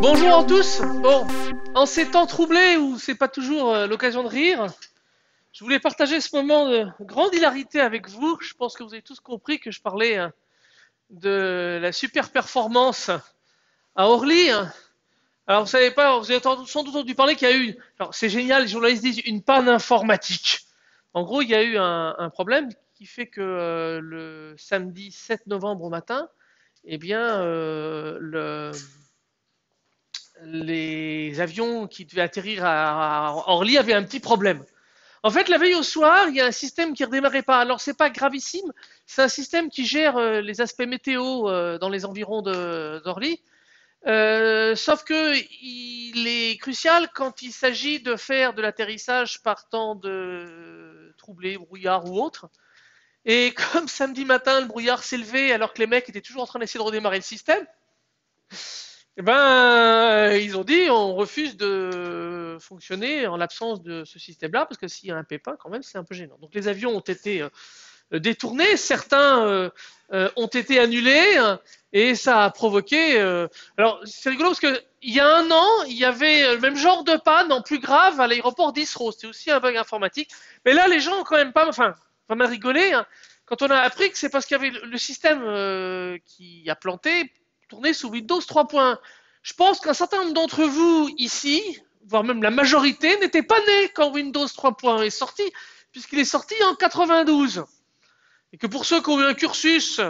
Bonjour à tous. Bon, en ces temps troublés où c'est pas toujours euh, l'occasion de rire, je voulais partager ce moment de grande hilarité avec vous. Je pense que vous avez tous compris que je parlais euh, de la super performance à Orly. Alors vous savez pas, vous avez sans doute entendu parler qu'il y a eu, alors c'est génial, les journalistes disent une panne informatique. En gros, il y a eu un, problème qui fait que euh, le samedi 7 novembre au matin, eh bien, le les avions qui devaient atterrir à Orly avaient un petit problème. En fait, la veille au soir, il y a un système qui ne redémarrait pas. Alors, ce n'est pas gravissime, c'est un système qui gère euh, les aspects météo euh, dans les environs d'Orly. Euh, sauf qu'il est crucial quand il s'agit de faire de l'atterrissage par temps de troublé, brouillard ou autre. Et comme samedi matin, le brouillard s'est levé alors que les mecs étaient toujours en train d'essayer de redémarrer le système, eh ben, euh, ils ont dit on refuse de fonctionner en l'absence de ce système-là, parce que s'il y a un pépin, quand même, c'est un peu gênant. Donc les avions ont été euh, détournés, certains euh, ont été annulés, et ça a provoqué. Alors c'est rigolo parce que il y a un an, il y avait le même genre de panne, en plus grave, à l'aéroport d'Israël. C'était aussi un bug informatique. Mais là, les gens ont quand même pas, enfin, on mal rigolé. Hein. quand on a appris que c'est parce qu'il y avait le système qui a planté tourner sous Windows 3.1. Je pense qu'un certain nombre d'entre vous ici, voire même la majorité, n'étaient pas nés quand Windows 3.1 est sorti, puisqu'il est sorti en 92. Et que pour ceux qui ont eu un cursus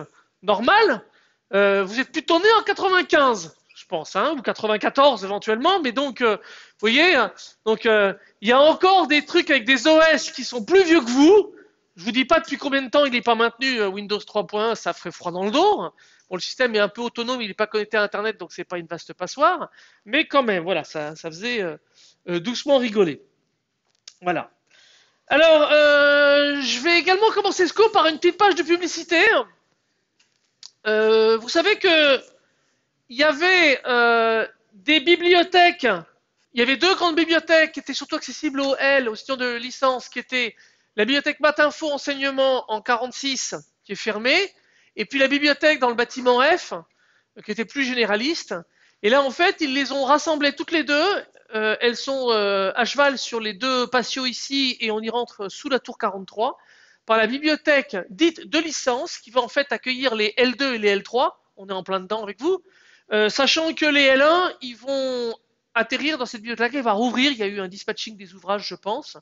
normal, euh, vous n'êtes plus tourné en 95, je pense, hein, ou 94 éventuellement, mais donc, euh, vous voyez, donc euh, il y a encore des trucs avec des OS qui sont plus vieux que vous. Je vous dis pas depuis combien de temps il n'est pas maintenu Windows 3.1, ça ferait froid dans le dos le système est un peu autonome, il n'est pas connecté à Internet, donc ce n'est pas une vaste passoire, mais quand même, voilà, ça, faisait euh, euh, doucement rigoler. Voilà. Alors, euh, je vais également commencer ce cours par une petite page de publicité. vous savez que il y avait des bibliothèques. Il y avait deux grandes bibliothèques qui étaient surtout accessibles aux L, aux étudiants de licence, qui étaient la bibliothèque Matinfo Enseignement en 46, qui est fermée, et puis la bibliothèque dans le bâtiment F, euh, qui était plus généraliste. Et là, en fait, ils les ont rassemblées toutes les deux. Euh, elles sont euh, à cheval sur les deux patios ici, et on y rentre sous la tour 43, par la bibliothèque dite de licence, qui va en fait accueillir les L2 et les L3. On est en plein dedans avec vous. sachant que les L1, ils vont atterrir dans cette bibliothèque, qui va rouvrir, il y a eu un dispatching des ouvrages, je pense,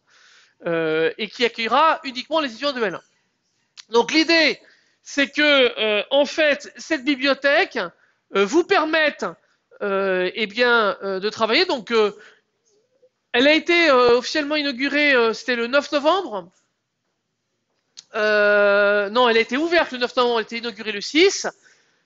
et qui accueillera uniquement les étudiants de L1. Donc l'idée, c'est que euh, en fait cette bibliothèque euh, vous permette euh, eh bien de travailler. Donc elle a été officiellement inaugurée, c'était le 9 novembre. non, elle a été ouverte le 9 novembre, elle a été inaugurée le 6.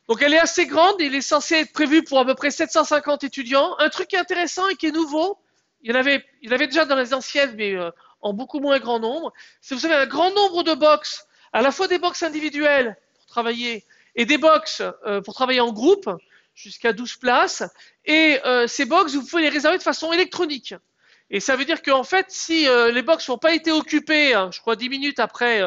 Donc elle est assez grande, elle est censée être prévue pour à peu près 750 étudiants. Un truc intéressant et qui est nouveau, il y en avait, déjà dans les anciennes, mais en beaucoup moins grand nombre, c'est vous avez un grand nombre de box à la fois des box individuelles pour travailler et des box euh, pour travailler en groupe jusqu'à 12 places. Et euh, ces box, vous pouvez les réserver de façon électronique. Et ça veut dire qu'en fait, si euh, les box n'ont pas été occupées, hein, je crois 10 minutes après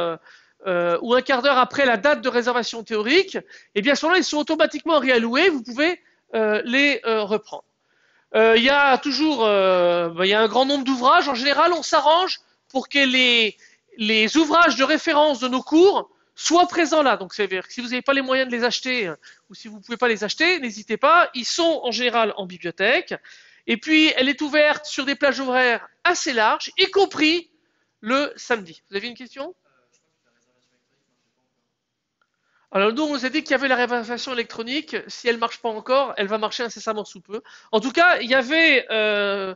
ou un quart d'heure après la date de réservation théorique, eh bien, à ce moment-là, ils sont automatiquement réalloués, vous pouvez les reprendre. Il y a toujours bah, il y a un grand nombre d'ouvrages. En général, on s'arrange pour que les, les ouvrages de référence de nos cours soient présents là. Donc, c'est-à-dire que si vous n'avez pas les moyens de les acheter euh, ou si vous ne pouvez pas les acheter, n'hésitez pas. Ils sont en général en bibliothèque. Et puis, elle est ouverte sur des plages horaires assez larges, y compris le samedi. Vous avez une question alors nous, on nous a dit qu'il y avait la réservation électronique. Si elle ne marche pas encore, elle va marcher incessamment sous peu. En tout cas, il y avait, euh,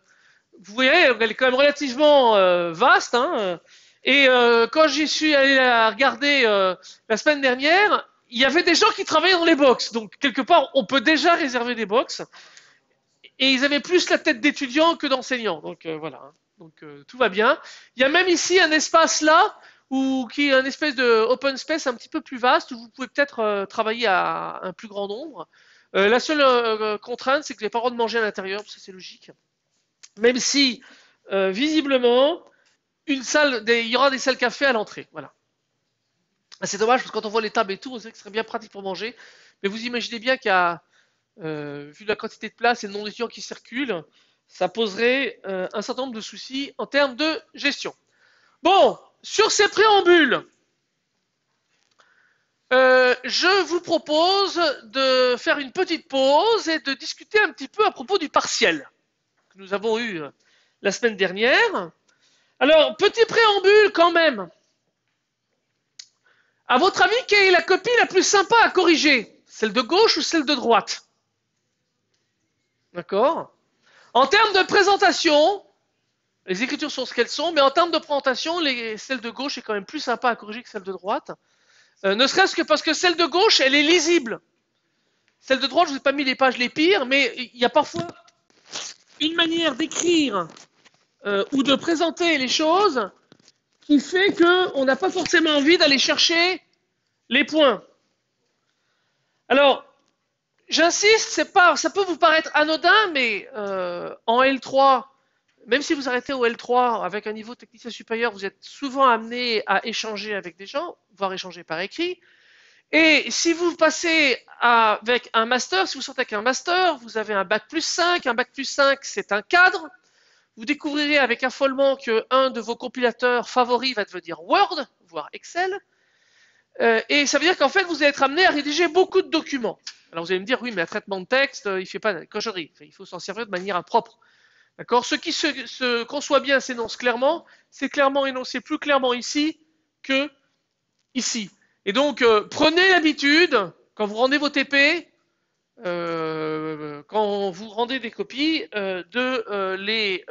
vous voyez, elle est quand même relativement euh, vaste. Hein. Et euh, quand j'y suis allé à regarder euh, la semaine dernière, il y avait des gens qui travaillaient dans les box. Donc, quelque part, on peut déjà réserver des box. Et ils avaient plus la tête d'étudiants que d'enseignants. Donc, euh, voilà. Hein. Donc, tout va bien. Il y a même ici un espace là, où, qui est un espèce de open space un petit peu plus vaste, où vous pouvez peut-être travailler à un plus grand nombre. la seule contrainte, c'est que les parents pas droit de manger à l'intérieur, parce que c'est logique. Même si, visiblement, il y aura des salles café à l'entrée. Voilà. Ah, c'est dommage parce que quand on voit les tables et tout, on sait que ce serait bien pratique pour manger. Mais vous imaginez bien qu'à, euh, vu la quantité de place et le nombre d'étudiants qui circulent, ça poserait euh, un certain nombre de soucis en termes de gestion. Bon, sur ces préambules, euh, je vous propose de faire une petite pause et de discuter un petit peu à propos du partiel que nous avons eu euh, la semaine dernière. Alors, petit préambule quand même. À votre avis, quelle est la copie la plus sympa à corriger Celle de gauche ou celle de droite D'accord En termes de présentation, les écritures sont ce qu'elles sont, mais en termes de présentation, celle de gauche est quand même plus sympa à corriger que celle de droite. Euh, ne serait-ce que parce que celle de gauche, elle est lisible. Celle de droite, je ne vous ai pas mis les pages les pires, mais il y a parfois une manière d'écrire euh, ou de présenter les choses qui fait qu'on n'a pas forcément envie d'aller chercher les points. Alors, j'insiste, c'est pas, ça peut vous paraître anodin, mais euh, en L3, même si vous arrêtez au L3 avec un niveau technicien supérieur, vous êtes souvent amené à échanger avec des gens, voire échanger par écrit. Et si vous passez avec un master, si vous sortez avec un master, vous avez un bac plus 5, un bac plus 5 c'est un cadre, vous découvrirez avec affolement que un de vos compilateurs favoris va devenir Word, voire Excel. Euh, et ça veut dire qu'en fait, vous allez être amené à rédiger beaucoup de documents. Alors vous allez me dire, oui, mais un traitement de texte, euh, il ne fait pas de cochonnerie. il faut s'en servir de manière impropre. D'accord Ce qui se, conçoit bien s'énonce clairement. C'est clairement énoncé plus clairement ici que ici. Et donc, euh, prenez l'habitude, quand vous rendez vos TP, euh, quand vous rendez des copies, euh, de euh, les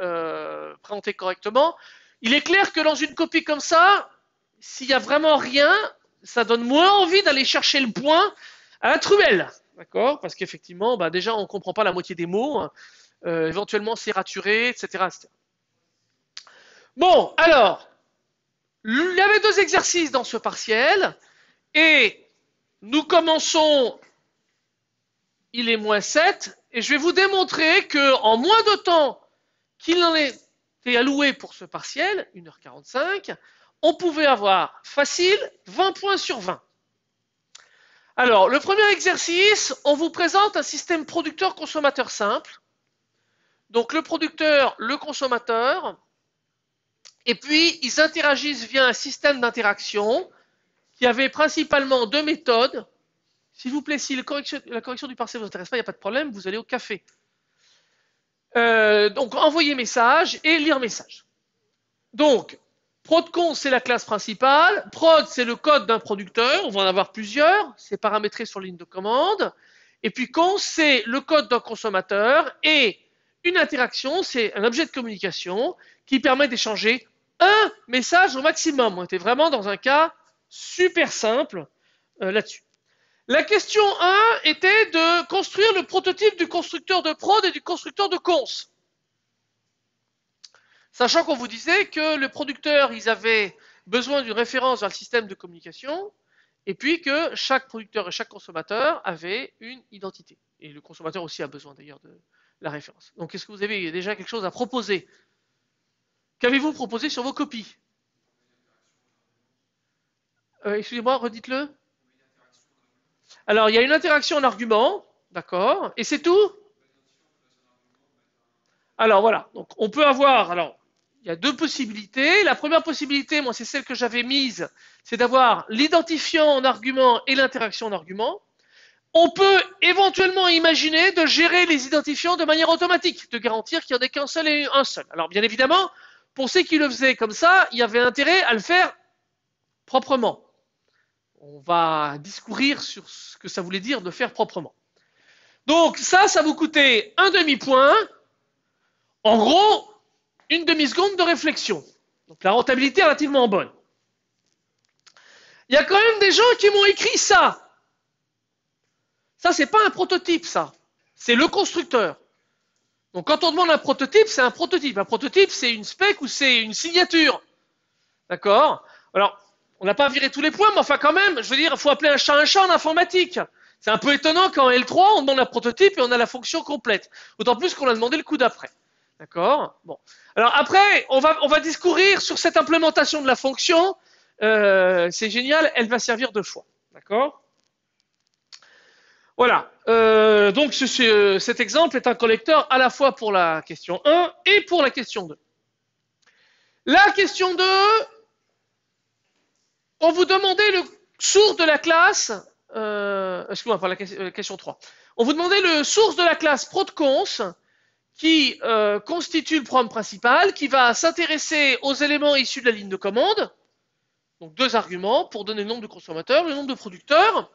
présenter correctement. Il est clair que dans une copie comme ça, s'il n'y a vraiment rien, ça donne moins envie d'aller chercher le point à la truelle. D'accord Parce qu'effectivement, bah, déjà, on ne comprend pas la moitié des mots. Hein. éventuellement, c'est raturé, etc. Bon, alors, il y avait deux exercices dans ce partiel. Et nous commençons il est moins 7, et je vais vous démontrer qu'en moins de temps qu'il en était alloué pour ce partiel, 1h45, on pouvait avoir facile 20 points sur 20. Alors, le premier exercice, on vous présente un système producteur-consommateur simple. Donc, le producteur, le consommateur, et puis ils interagissent via un système d'interaction qui avait principalement deux méthodes. S'il vous plaît, si la correction du parcelle ne vous intéresse pas, il n'y a pas de problème, vous allez au café. Euh, donc, envoyer message et lire message. Donc, ProdCon, c'est la classe principale. Prod, c'est le code d'un producteur. On va en avoir plusieurs. C'est paramétré sur ligne de commande. Et puis, con, c'est le code d'un consommateur. Et une interaction, c'est un objet de communication qui permet d'échanger un message au maximum. On était vraiment dans un cas super simple euh, là-dessus. La question 1 était de construire le prototype du constructeur de prod et du constructeur de cons. Sachant qu'on vous disait que le producteur, ils avaient besoin d'une référence dans le système de communication, et puis que chaque producteur et chaque consommateur avait une identité. Et le consommateur aussi a besoin d'ailleurs de la référence. Donc est-ce que vous avez déjà quelque chose à proposer Qu'avez-vous proposé sur vos copies euh, Excusez-moi, redites-le. Alors, il y a une interaction en argument, d'accord Et c'est tout Alors, voilà. Donc, on peut avoir. Alors, il y a deux possibilités. La première possibilité, moi, c'est celle que j'avais mise c'est d'avoir l'identifiant en argument et l'interaction en argument. On peut éventuellement imaginer de gérer les identifiants de manière automatique, de garantir qu'il n'y en ait qu'un seul et un seul. Alors, bien évidemment, pour ceux qui le faisaient comme ça, il y avait intérêt à le faire proprement on va discourir sur ce que ça voulait dire de faire proprement. Donc ça, ça vous coûtait un demi-point, en gros, une demi-seconde de réflexion. Donc la rentabilité est relativement bonne. Il y a quand même des gens qui m'ont écrit ça. Ça, n'est pas un prototype, ça. C'est le constructeur. Donc quand on demande un prototype, c'est un prototype. Un prototype, c'est une spec ou c'est une signature. D'accord Alors, on n'a pas viré tous les points, mais enfin quand même, je veux dire, il faut appeler un chat un chat en informatique. C'est un peu étonnant qu'en L3, on demande un prototype et on a la fonction complète. D'autant plus qu'on a demandé le coup d'après. D'accord Bon. Alors après, on va, discourir sur cette implémentation de la fonction. Euh, c'est génial, elle va servir deux fois. D'accord Voilà. Euh, donc ce, cet exemple est un collecteur à la fois pour la question 1 et pour la question 2. La question 2, on vous demandait le source de la classe, euh, excusez-moi, la, euh, question, 3. On vous demandait le source de la classe protcons qui euh, constitue le programme principal, qui va s'intéresser aux éléments issus de la ligne de commande. Donc deux arguments pour donner le nombre de consommateurs, le nombre de producteurs.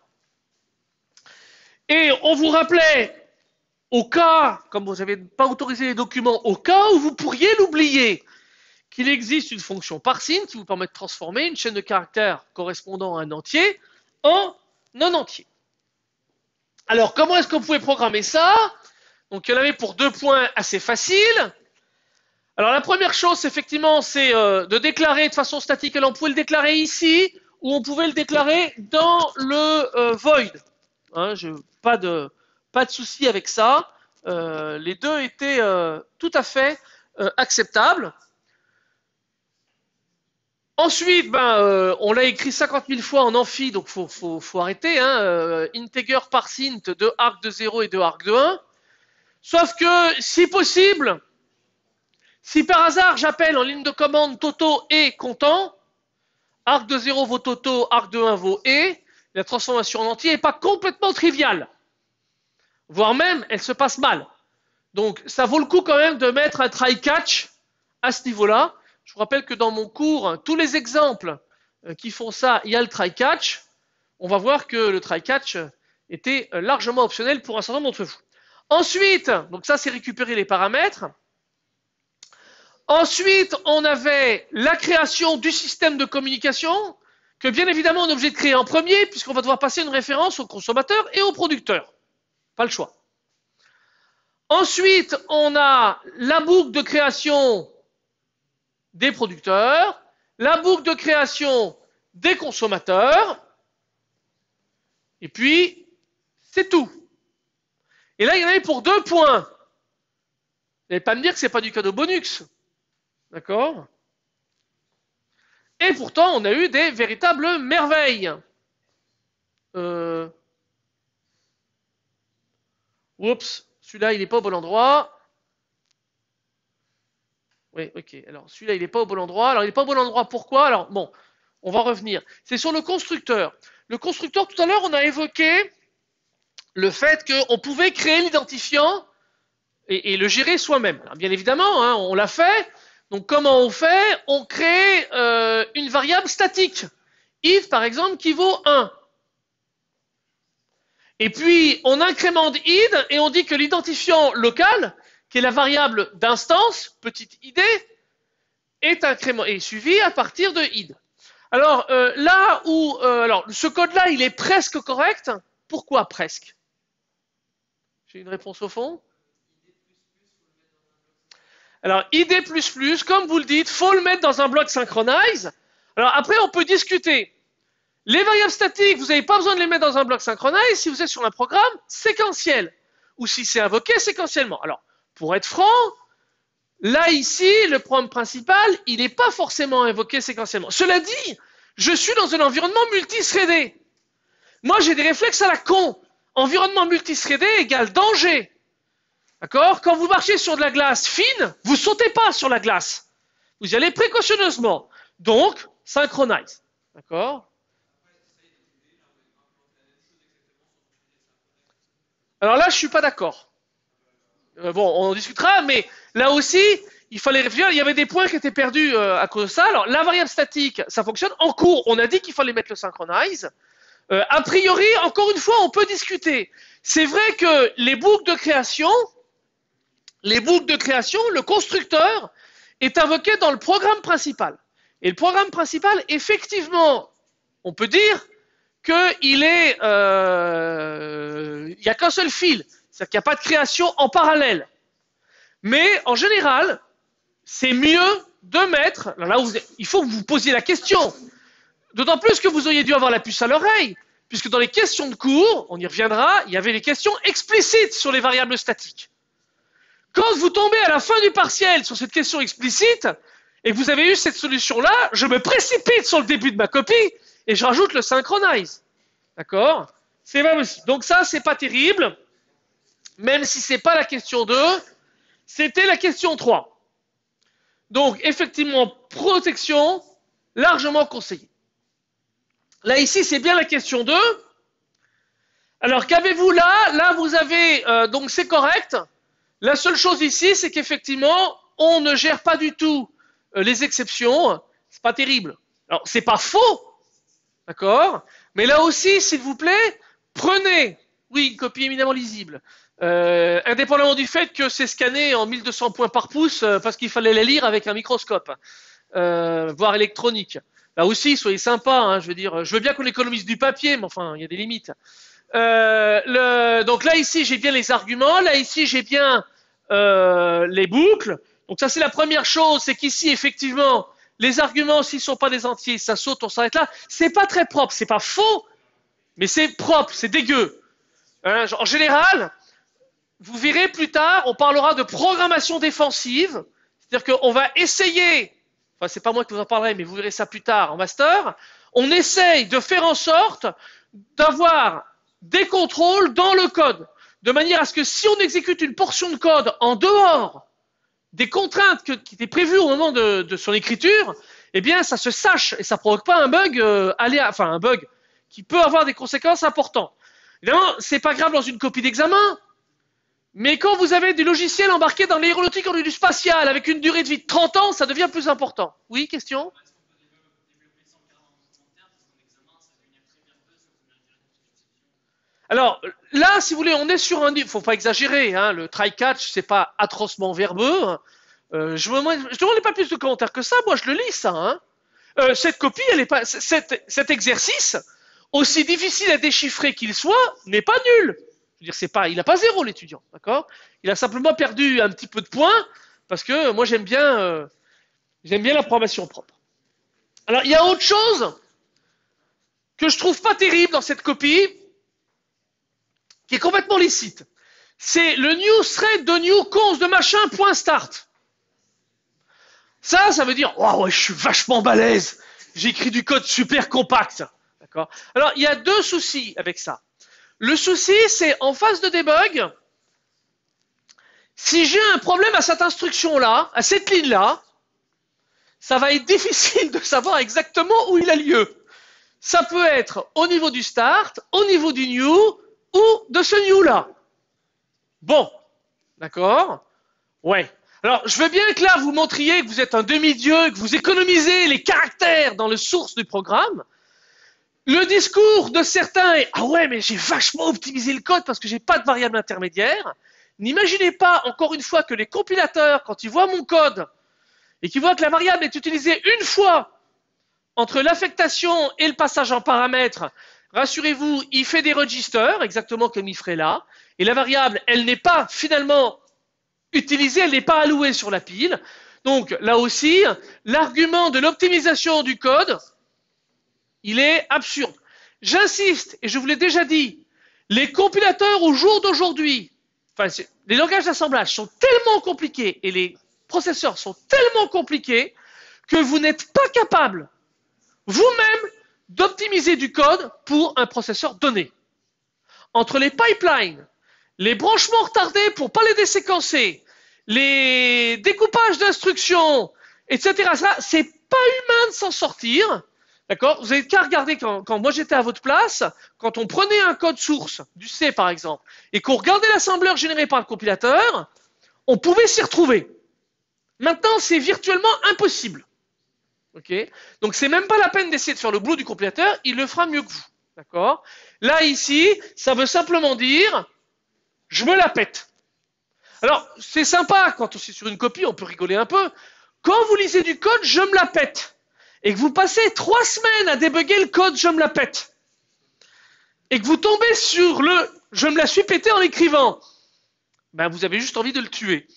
Et on vous rappelait au cas, comme vous n'avez pas autorisé les documents, au cas où vous pourriez l'oublier qu'il existe une fonction parsine qui vous permet de transformer une chaîne de caractères correspondant à un entier en non-entier. Alors, comment est-ce qu'on pouvait programmer ça Donc, il y en avait pour deux points assez faciles. Alors, la première chose, effectivement, c'est euh, de déclarer de façon statique. Alors, on pouvait le déclarer ici ou on pouvait le déclarer dans le euh, void. Hein, je, pas de, pas de souci avec ça. Euh, les deux étaient tout à fait acceptables. Ensuite, ben, euh, on l'a écrit 50 000 fois en amphi, donc faut, faut, arrêter. Hein. Euh, integer par Synth de arc de 0 et de arc de 1. Sauf que, si possible, si par hasard j'appelle en ligne de commande Toto et Content, arc de 0 vaut Toto, arc de 1 vaut et, la transformation en entier n'est pas complètement triviale. Voire même, elle se passe mal. Donc, ça vaut le coup quand même de mettre un try-catch à ce niveau-là. Je vous rappelle que dans mon cours, hein, tous les exemples euh, qui font ça, il y a le try-catch. On va voir que le try-catch était euh, largement optionnel pour un certain nombre d'entre vous. Ensuite, donc ça c'est récupérer les paramètres. Ensuite, on avait la création du système de communication, que bien évidemment on est obligé de créer en premier, puisqu'on va devoir passer une référence au consommateur et au producteur. Pas le choix. Ensuite, on a la boucle de création des producteurs, la boucle de création des consommateurs, et puis c'est tout. Et là, il y en avait pour deux points. Vous n'allez pas me dire que ce n'est pas du cadeau bonus. D'accord Et pourtant, on a eu des véritables merveilles. Euh, oups, celui-là, il n'est pas au bon endroit. Oui, ok. Alors celui-là, il n'est pas au bon endroit. Alors il n'est pas au bon endroit. Pourquoi Alors bon, on va revenir. C'est sur le constructeur. Le constructeur, tout à l'heure, on a évoqué le fait qu'on pouvait créer l'identifiant et, le gérer soi-même. Bien évidemment, hein, on l'a fait. Donc comment on fait On crée euh, une variable statique. if par exemple, qui vaut 1. Et puis, on incrémente id et on dit que l'identifiant local, qui est la variable d'instance, petite id, est incrémentée suivie à partir de id. Alors euh, là où euh, alors, ce code-là, il est presque correct. Pourquoi presque J'ai une réponse au fond. Alors id++, comme vous le dites, faut le mettre dans un bloc synchronize. Alors après, on peut discuter. Les variables statiques, vous n'avez pas besoin de les mettre dans un bloc synchronize si vous êtes sur un programme séquentiel ou si c'est invoqué séquentiellement. Alors, pour être franc, là, ici, le problème principal, il n'est pas forcément évoqué séquentiellement. Cela dit, je suis dans un environnement multithreadé. Moi, j'ai des réflexes à la con. Environnement multithreadé égale danger. D'accord Quand vous marchez sur de la glace fine, vous ne sautez pas sur la glace. Vous y allez précautionneusement. Donc, synchronize. D'accord Alors là, je ne suis pas d'accord. Euh, bon, on en discutera, mais là aussi, il fallait réfléchir. Il y avait des points qui étaient perdus euh, à cause de ça. Alors, la variable statique, ça fonctionne. En cours, on a dit qu'il fallait mettre le synchronize. Euh, a priori, encore une fois, on peut discuter. C'est vrai que les boucles de création, les boucles de création, le constructeur est invoqué dans le programme principal. Et le programme principal, effectivement, on peut dire qu'il est, il n'y a qu'un seul fil. C'est-à-dire qu'il n'y a pas de création en parallèle. Mais en général, c'est mieux de mettre. Là, vous, il faut que vous vous posiez la question. D'autant plus que vous auriez dû avoir la puce à l'oreille, puisque dans les questions de cours, on y reviendra, il y avait les questions explicites sur les variables statiques. Quand vous tombez à la fin du partiel sur cette question explicite, et que vous avez eu cette solution-là, je me précipite sur le début de ma copie, et je rajoute le synchronize. D'accord C'est Donc ça, c'est pas terrible même si ce n'est pas la question 2, c'était la question 3. Donc, effectivement, protection largement conseillée. Là, ici, c'est bien la question 2. Alors, qu'avez-vous là Là, vous avez, euh, donc c'est correct. La seule chose ici, c'est qu'effectivement, on ne gère pas du tout euh, les exceptions. n'est pas terrible. Alors, n'est pas faux, d'accord Mais là aussi, s'il vous plaît, prenez, oui, une copie éminemment lisible. Euh, indépendamment du fait que c'est scanné en 1200 points par pouce euh, parce qu'il fallait les lire avec un microscope, euh, voire électronique. Là aussi, soyez sympa, hein, je veux dire, je veux bien qu'on économise du papier, mais enfin, il y a des limites. donc là ici, j'ai bien les arguments, là ici, j'ai bien les boucles. Donc ça, c'est la première chose, c'est qu'ici, effectivement, les arguments, s'ils ne sont pas des entiers, ça saute, on s'arrête là. C'est pas très propre, c'est pas faux, mais c'est propre, c'est dégueu. Hein, en général, vous verrez plus tard, on parlera de programmation défensive, c'est-à-dire qu'on va essayer, enfin c'est pas moi qui vous en parlerai, mais vous verrez ça plus tard en master, on essaye de faire en sorte d'avoir des contrôles dans le code, de manière à ce que si on exécute une portion de code en dehors des contraintes qui étaient prévues au moment de, son écriture, eh bien ça se sache et ça ne provoque pas un bug, euh, aléa, enfin un bug qui peut avoir des conséquences importantes. Évidemment, c'est pas grave dans une copie d'examen, mais quand vous avez du logiciel embarqué dans l'aéronautique en du spatial avec une durée de vie de 30 ans, ça devient plus important. Oui, question Alors là, si vous voulez, on est sur un Il ne Faut pas exagérer. Hein, le try catch, n'est pas atrocement verbeux. Hein. Euh, je, ne pas plus de commentaires que ça. Moi, je le lis ça. Hein. Euh, cette copie, elle est pas. cet exercice, aussi difficile à déchiffrer qu'il soit, n'est pas nul dire, c'est pas, il n'a pas zéro l'étudiant, d'accord Il a simplement perdu un petit peu de points parce que moi j'aime bien, euh, la programmation propre. Alors il y a autre chose que je trouve pas terrible dans cette copie, qui est complètement licite. C'est le new thread de new cons de machin point start. Ça, ça veut dire, waouh, je suis vachement balèze. J'écris du code super compact. D'accord Alors, il y a deux soucis avec ça. Le souci, c'est en phase de debug, si j'ai un problème à cette instruction-là, à cette ligne-là, ça va être difficile de savoir exactement où il a lieu. Ça peut être au niveau du start, au niveau du new ou de ce new-là. Bon, d'accord Ouais. Alors, je veux bien que là, vous montriez que vous êtes un demi-dieu, que vous économisez les caractères dans le source du programme, le discours de certains est Ah ouais, mais j'ai vachement optimisé le code parce que j'ai pas de variable intermédiaire. N'imaginez pas, encore une fois, que les compilateurs, quand ils voient mon code et qu'ils voient que la variable est utilisée une fois entre l'affectation et le passage en paramètre, rassurez-vous, il fait des registers, exactement comme il ferait là, et la variable, elle n'est pas finalement utilisée, elle n'est pas allouée sur la pile. Donc là aussi, l'argument de l'optimisation du code, il est absurde. J'insiste, et je vous l'ai déjà dit, les compilateurs au jour d'aujourd'hui, enfin, les langages d'assemblage sont tellement compliqués et les processeurs sont tellement compliqués que vous n'êtes pas capable vous-même d'optimiser du code pour un processeur donné. Entre les pipelines, les branchements retardés pour ne pas les déséquencer, les découpages d'instructions, etc., ça, c'est pas humain de s'en sortir. D'accord Vous n'avez qu'à regarder quand, moi j'étais à votre place, quand on prenait un code source du C par exemple, et qu'on regardait l'assembleur généré par le compilateur, on pouvait s'y retrouver. Maintenant, c'est virtuellement impossible. OK Donc, c'est même pas la peine d'essayer de faire le boulot du compilateur, il le fera mieux que vous. D'accord Là, ici, ça veut simplement dire je me la pète. Alors, c'est sympa quand on est sur une copie, on peut rigoler un peu. Quand vous lisez du code, je me la pète et que vous passez trois semaines à débugger le code je me la pète, et que vous tombez sur le je me la suis pété en l'écrivant, ben vous avez juste envie de le tuer.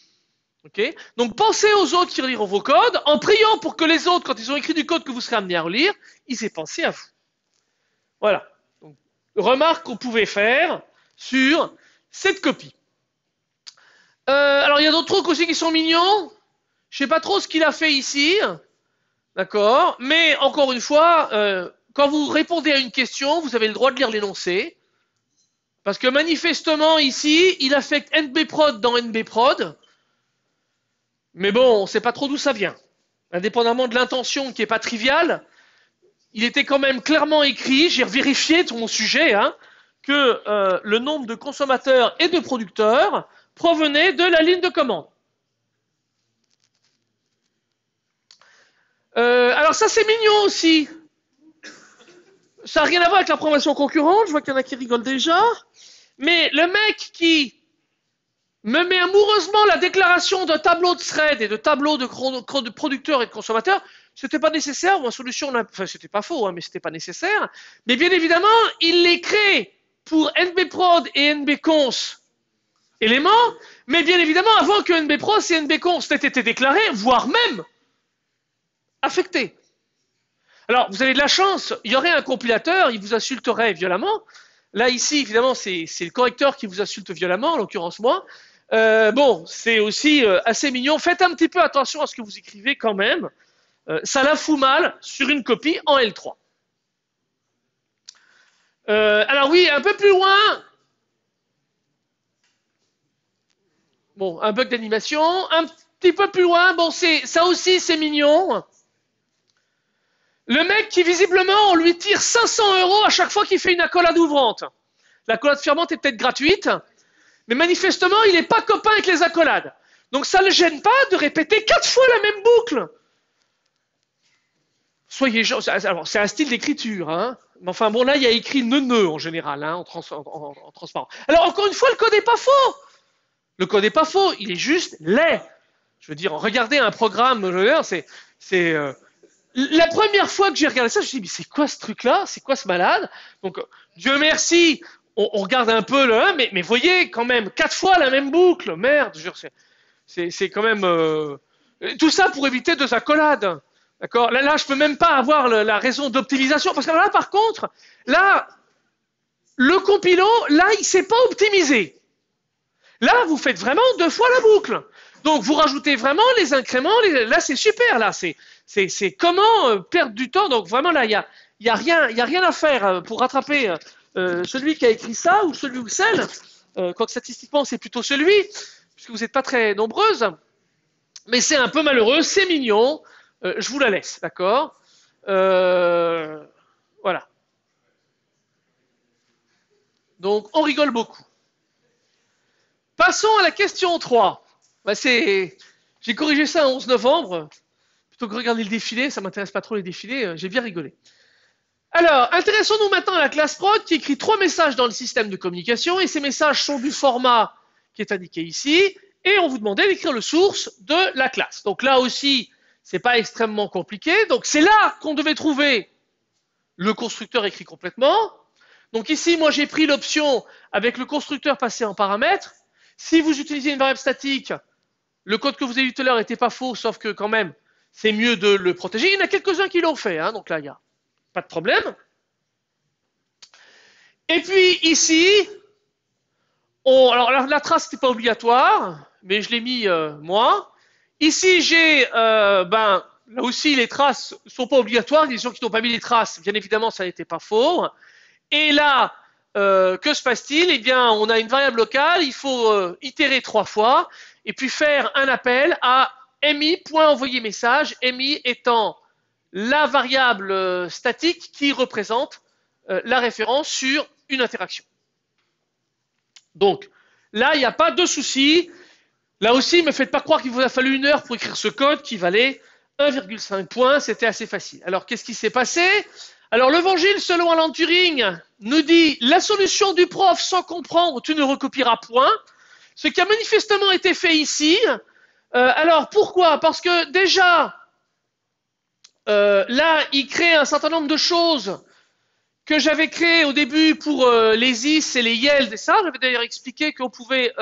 Donc pensez aux autres qui reliront vos codes, en priant pour que les autres, quand ils ont écrit du code que vous serez amené à relire, ils aient pensé à vous. Voilà. remarque qu'on pouvait faire sur cette copie. Euh, alors il y a d'autres trucs aussi qui sont mignons. Je ne sais pas trop ce qu'il a fait ici. D'accord Mais encore une fois, euh, quand vous répondez à une question, vous avez le droit de lire l'énoncé. Parce que manifestement, ici, il affecte NBprod dans NBprod. Mais bon, on ne sait pas trop d'où ça vient. Indépendamment de l'intention qui n'est pas triviale, il était quand même clairement écrit, j'ai vérifié sur mon sujet, hein, que euh, le nombre de consommateurs et de producteurs provenait de la ligne de commande. Euh, alors ça, c'est mignon aussi. Ça n'a rien à voir avec la promotion concurrente. Je vois qu'il y en a qui rigolent déjà. Mais le mec qui me met amoureusement la déclaration d'un tableau de thread et de tableau de, producteurs et de consommateurs, n'était pas nécessaire. Ma solution, enfin, c'était pas faux, hein, mais ce n'était pas nécessaire. Mais bien évidemment, il les crée pour NB Prod et NB Cons éléments. Mais bien évidemment, avant que NB Prod et NB Cons n'aient été déclarés, voire même affecté. Alors, vous avez de la chance, il y aurait un compilateur, il vous insulterait violemment. Là, ici, évidemment, c'est le correcteur qui vous insulte violemment, en l'occurrence moi. Euh, bon, c'est aussi euh, assez mignon. Faites un petit peu attention à ce que vous écrivez quand même. Euh, ça la fout mal sur une copie en L3. alors oui, un peu plus loin. Bon, un bug d'animation. Un petit peu plus loin. Bon, ça aussi, c'est mignon. Le mec qui, visiblement, on lui tire 500 euros à chaque fois qu'il fait une accolade ouvrante. L'accolade fermante est peut-être gratuite, mais manifestement, il n'est pas copain avec les accolades. Donc ça ne le gêne pas de répéter quatre fois la même boucle. Soyez c'est un style d'écriture, hein. Mais enfin bon là il y a écrit ne en général, hein, en, en, transparent. Alors encore une fois le code n'est pas faux. Le code n'est pas faux, il est juste laid. Je veux dire regardez un programme, c'est c'est euh, la première fois que j'ai regardé ça, je me suis dit, mais c'est quoi ce truc-là C'est quoi ce malade Donc, Dieu merci, on, regarde un peu là, mais, mais, voyez quand même, quatre fois la même boucle, merde, je c'est quand même. Euh, tout ça pour éviter deux accolades. D'accord là, là, je peux même pas avoir la raison d'optimisation. Parce que là, par contre, là, le compilant, là, il s'est pas optimisé. Là, vous faites vraiment deux fois la boucle. Donc, vous rajoutez vraiment les incréments. Là, c'est super. Là, c'est c'est comment euh, perdre du temps. Donc vraiment là, il n'y a, y a, rien, a rien à faire euh, pour rattraper euh, celui qui a écrit ça ou celui ou celle. quoique statistiquement, c'est plutôt celui, puisque vous n'êtes pas très nombreuses. Mais c'est un peu malheureux, c'est mignon. je vous la laisse, d'accord Voilà. Donc on rigole beaucoup. Passons à la question 3. Bah, j'ai corrigé ça le 11 novembre plutôt que regarder le défilé, ça m'intéresse pas trop les défilés, euh, j'ai bien rigolé. Alors, intéressons-nous maintenant à la classe prod qui écrit trois messages dans le système de communication et ces messages sont du format qui est indiqué ici et on vous demandait d'écrire le source de la classe. Donc là aussi, n'est pas extrêmement compliqué. Donc c'est là qu'on devait trouver le constructeur écrit complètement. Donc ici, moi j'ai pris l'option avec le constructeur passé en paramètres. Si vous utilisez une variable statique, le code que vous avez eu tout à l'heure n'était pas faux, sauf que quand même, c'est mieux de le protéger. Il y en a quelques-uns qui l'ont fait, hein. donc là, il n'y a pas de problème. Et puis ici, alors la, trace n'est pas obligatoire, mais je l'ai mis euh, moi. Ici, j'ai, euh, ben, là aussi, les traces ne sont pas obligatoires. Les gens qui n'ont pas mis les traces, bien évidemment, ça n'était pas faux. Et là, euh, que se passe-t-il Eh bien, on a une variable locale, il faut itérer trois fois, et puis faire un appel à mi message, mi étant la variable euh, statique qui représente euh, la référence sur une interaction. Donc, là, il n'y a pas de souci. Là aussi, ne me faites pas croire qu'il vous a fallu une heure pour écrire ce code qui valait 1,5 point. C'était assez facile. Alors, qu'est-ce qui s'est passé Alors, l'évangile, selon Alan Turing, nous dit « La solution du prof sans comprendre, tu ne recopieras point ». Ce qui a manifestement été fait ici, euh, alors pourquoi Parce que déjà, euh, là, il crée un certain nombre de choses que j'avais créées au début pour euh, les IS et les YELD et ça. J'avais d'ailleurs expliqué qu'on pouvait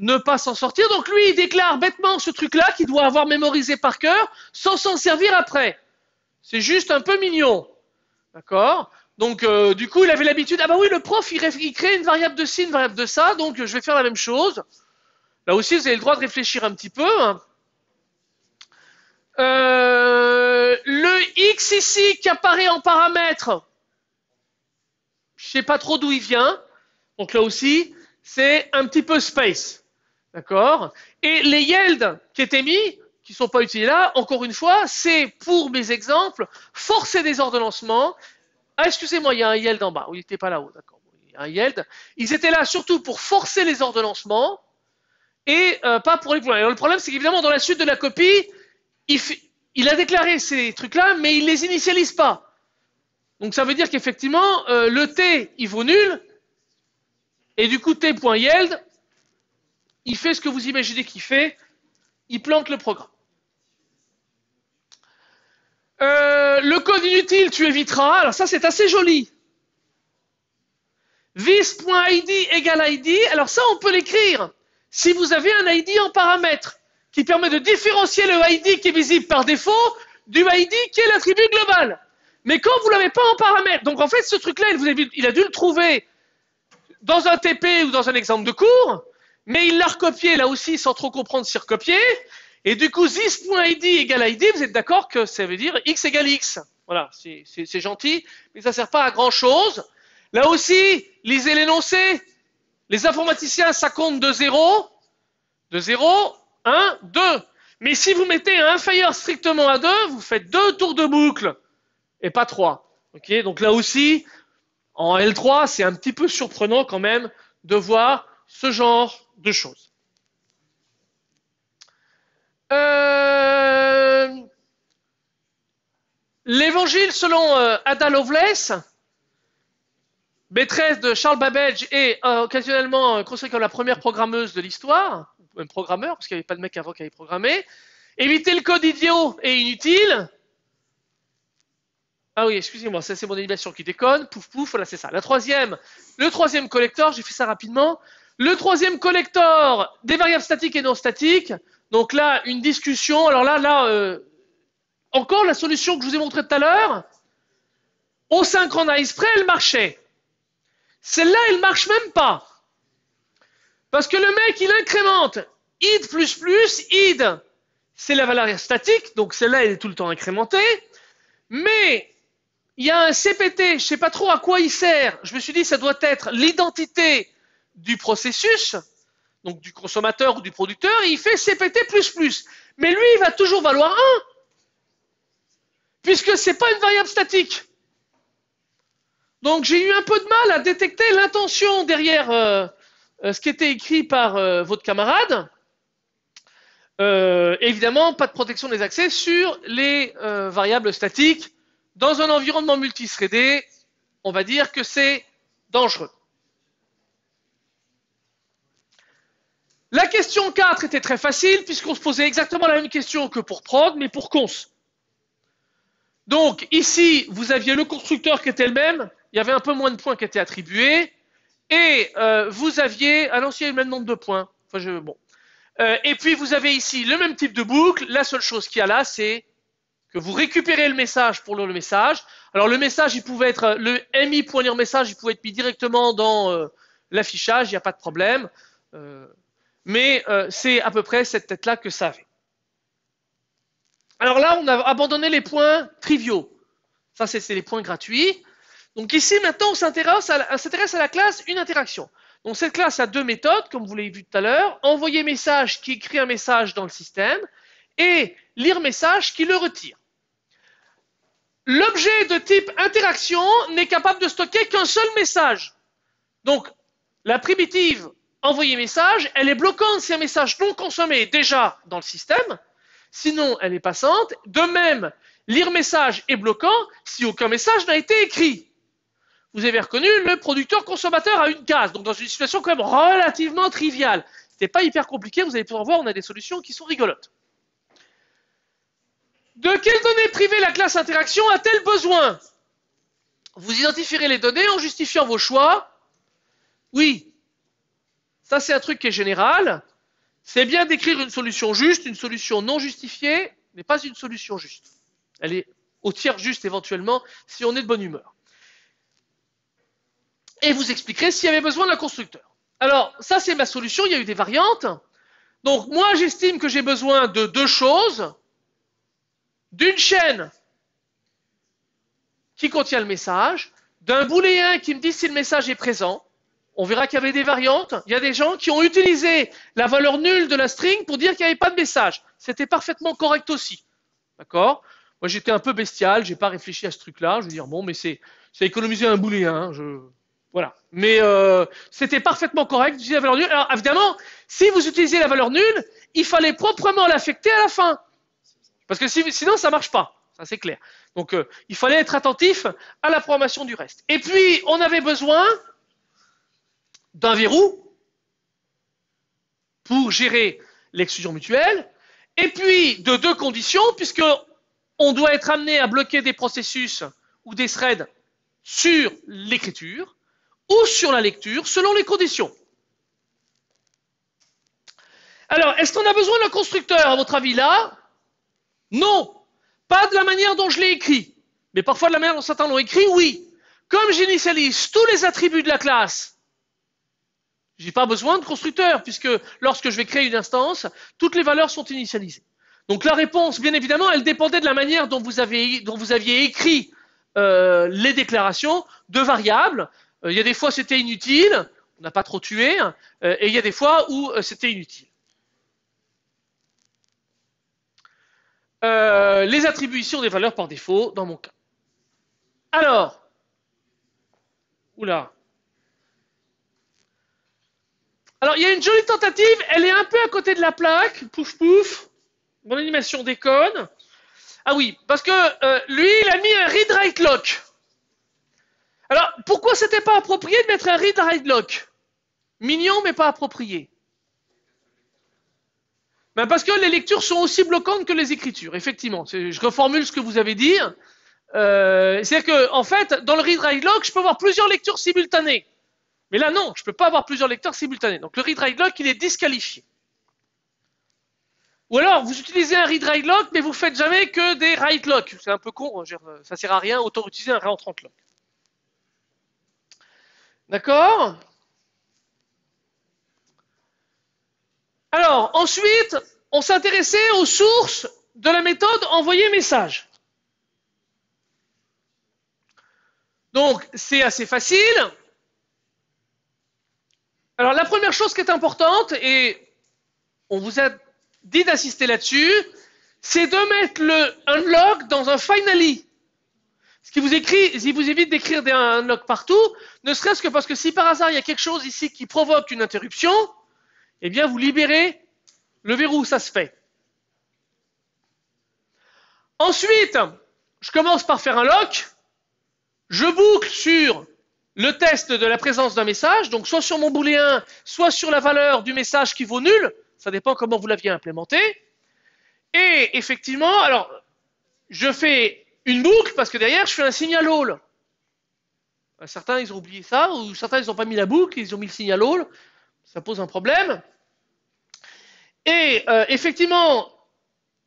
ne pas s'en sortir. Donc lui, il déclare bêtement ce truc-là qu'il doit avoir mémorisé par cœur sans s'en servir après. C'est juste un peu mignon. D'accord donc, du coup, il avait l'habitude. Ah bah oui, le prof, il, il, crée une variable de ci, une variable de ça. Donc, je vais faire la même chose. Là aussi, vous avez le droit de réfléchir un petit peu. Hein. Euh, le x ici qui apparaît en paramètre, je ne sais pas trop d'où il vient. Donc là aussi, c'est un petit peu space. D'accord Et les yields qui étaient mis, qui ne sont pas utilisés là, encore une fois, c'est pour mes exemples, forcer des ordonnancements. Ah, excusez-moi, il y a un yield en bas. Oui, il n'était pas là-haut, un yield. Ils étaient là surtout pour forcer les lancement et euh, pas pour les Alors, le problème, c'est qu'évidemment, dans la suite de la copie, il, a déclaré ces trucs-là, mais il les initialise pas. Donc ça veut dire qu'effectivement, euh, le T, il vaut nul, et du coup, T.yield, il fait ce que vous imaginez qu'il fait, il plante le programme. Euh, le code inutile, tu éviteras. Alors ça, c'est assez joli. Vis.id égale ID. Alors ça, on peut l'écrire si vous avez un ID en paramètre qui permet de différencier le ID qui est visible par défaut du ID qui est l'attribut global. Mais quand vous ne l'avez pas en paramètre, donc en fait ce truc-là, il, a dû le trouver dans un TP ou dans un exemple de cours, mais il l'a recopié là aussi sans trop comprendre si recopiait. Et du coup, this.id égale ID, vous êtes d'accord que ça veut dire x égale x. Voilà, c'est gentil, mais ça ne sert pas à grand-chose. Là aussi, lisez l'énoncé, les informaticiens, ça compte de 0, de 0, 1, 2. Mais si vous mettez un inférieur strictement à 2, vous faites deux tours de boucle et pas 3. Donc là aussi, en L3, c'est un petit peu surprenant quand même de voir ce genre de choses. Euh, l'évangile selon euh, Ada Lovelace, Maîtresse de Charles Babbage et euh, occasionnellement euh, considérée comme la première programmeuse de l'histoire, même programmeur, parce qu'il n'y avait pas de mec avant qui avait programmé. Éviter le code idiot et inutile. Ah oui, excusez-moi, c'est mon animation qui déconne. Pouf pouf, voilà, c'est ça. La troisième, le troisième collecteur, j'ai fait ça rapidement. Le troisième collector des variables statiques et non statiques. Donc là, une discussion. Alors là, là, euh, encore la solution que je vous ai montrée tout à l'heure. On synchronise près le marchait. Celle-là, elle marche même pas. Parce que le mec, il incrémente. Id id, c'est la valeur statique, donc celle-là, elle est tout le temps incrémentée. Mais il y a un CPT, je ne sais pas trop à quoi il sert. Je me suis dit, ça doit être l'identité du processus, donc du consommateur ou du producteur, et il fait CPT++. Mais lui, il va toujours valoir 1, puisque ce n'est pas une variable statique. Donc j'ai eu un peu de mal à détecter l'intention derrière euh, euh, ce qui était écrit par euh, votre camarade. évidemment, pas de protection des accès sur les variables statiques. Dans un environnement multithreadé, on va dire que c'est dangereux. La question 4 était très facile puisqu'on se posait exactement la même question que pour prod, mais pour cons. Donc ici, vous aviez le constructeur qui était le même, il y avait un peu moins de points qui étaient attribués, et euh, vous aviez, y l'ancien, le même nombre de points. Euh, et puis, vous avez ici le même type de boucle. La seule chose qu'il y a là, c'est que vous récupérez le message pour le, message. Alors, le message, il pouvait être, le MI il pouvait être mis directement dans euh, l'affichage, il n'y a pas de problème. mais c'est à peu près cette tête-là que ça avait. Alors là, on a abandonné les points triviaux. Ça, c'est les points gratuits. Donc ici, maintenant, on s'intéresse à, la classe une interaction. Donc cette classe a deux méthodes, comme vous l'avez vu tout à l'heure. Envoyer message qui écrit un message dans le système et lire message qui le retire. L'objet de type interaction n'est capable de stocker qu'un seul message. Donc la primitive envoyer message, elle est bloquante si un message non consommé est déjà dans le système. Sinon, elle est passante. De même, lire message est bloquant si aucun message n'a été écrit vous avez reconnu, le producteur-consommateur a une case, donc dans une situation quand même relativement triviale. Ce n'est pas hyper compliqué, vous allez pouvoir voir, on a des solutions qui sont rigolotes. De quelles données privées la classe interaction a-t-elle besoin Vous identifierez les données en justifiant vos choix. Oui, ça c'est un truc qui est général. C'est bien d'écrire une solution juste, une solution non justifiée, mais pas une solution juste. Elle est au tiers juste éventuellement si on est de bonne humeur et vous expliquerez s'il y avait besoin d'un constructeur. Alors, ça, c'est ma solution. Il y a eu des variantes. Donc, moi, j'estime que j'ai besoin de deux choses. D'une chaîne qui contient le message, d'un booléen qui me dit si le message est présent. On verra qu'il y avait des variantes. Il y a des gens qui ont utilisé la valeur nulle de la string pour dire qu'il n'y avait pas de message. C'était parfaitement correct aussi. D'accord Moi, j'étais un peu bestial. Je n'ai pas réfléchi à ce truc-là. Je veux dire, bon, mais c'est économiser un booléen. Hein. Je voilà. Mais euh, c'était parfaitement correct d'utiliser la valeur nulle. Alors évidemment, si vous utilisez la valeur nulle, il fallait proprement l'affecter à la fin. Parce que sinon, ça ne marche pas. Ça, c'est clair. Donc, euh, il fallait être attentif à la programmation du reste. Et puis, on avait besoin d'un verrou pour gérer l'exclusion mutuelle. Et puis, de deux conditions, puisque on doit être amené à bloquer des processus ou des threads sur l'écriture ou sur la lecture selon les conditions. Alors, est-ce qu'on a besoin d'un constructeur, à votre avis, là Non. Pas de la manière dont je l'ai écrit. Mais parfois, de la manière dont certains l'ont écrit, oui. Comme j'initialise tous les attributs de la classe, je n'ai pas besoin de constructeur, puisque lorsque je vais créer une instance, toutes les valeurs sont initialisées. Donc la réponse, bien évidemment, elle dépendait de la manière dont vous, dont vous aviez écrit euh, les déclarations de variables. Euh, il y a des fois c'était inutile, on n'a pas trop tué, hein, euh, et il y a des fois où euh, c'était inutile. les attributions des valeurs par défaut dans mon cas. Alors, oula. Alors, il y a une jolie tentative, elle est un peu à côté de la plaque, pouf pouf. Mon animation déconne. Ah oui, parce que lui, il a mis un read-write lock. Alors, pourquoi c'était pas approprié de mettre un read lock Mignon, mais pas approprié. Ben, parce que les lectures sont aussi bloquantes que les écritures, effectivement. Je reformule ce que vous avez dit. Euh, C'est-à-dire que, en fait, dans le read write lock, je peux avoir plusieurs lectures simultanées. Mais là, non, je ne peux pas avoir plusieurs lecteurs simultanés. Donc le read write lock, il est disqualifié. Ou alors, vous utilisez un read write lock, mais vous ne faites jamais que des write lock. C'est un peu con, hein, ça sert à rien, autant utiliser un réentrant lock. D'accord Alors, ensuite, on s'intéressait aux sources de la méthode envoyer message. Donc, c'est assez facile. Alors, la première chose qui est importante, et on vous a dit d'assister là-dessus, c'est de mettre le unlock dans un finally. Ce qui vous évite d'écrire des lock partout, ne serait-ce que parce que si par hasard il y a quelque chose ici qui provoque une interruption, eh bien vous libérez le verrou, ça se fait. Ensuite, je commence par faire un lock, je boucle sur le test de la présence d'un message, donc soit sur mon booléen, soit sur la valeur du message qui vaut nul, ça dépend comment vous l'aviez implémenté. Et effectivement, alors, je fais une boucle, parce que derrière, je fais un signal all. Euh, certains, ils ont oublié ça, ou certains, ils n'ont pas mis la boucle, ils ont mis le signal all. Ça pose un problème. Et euh, effectivement,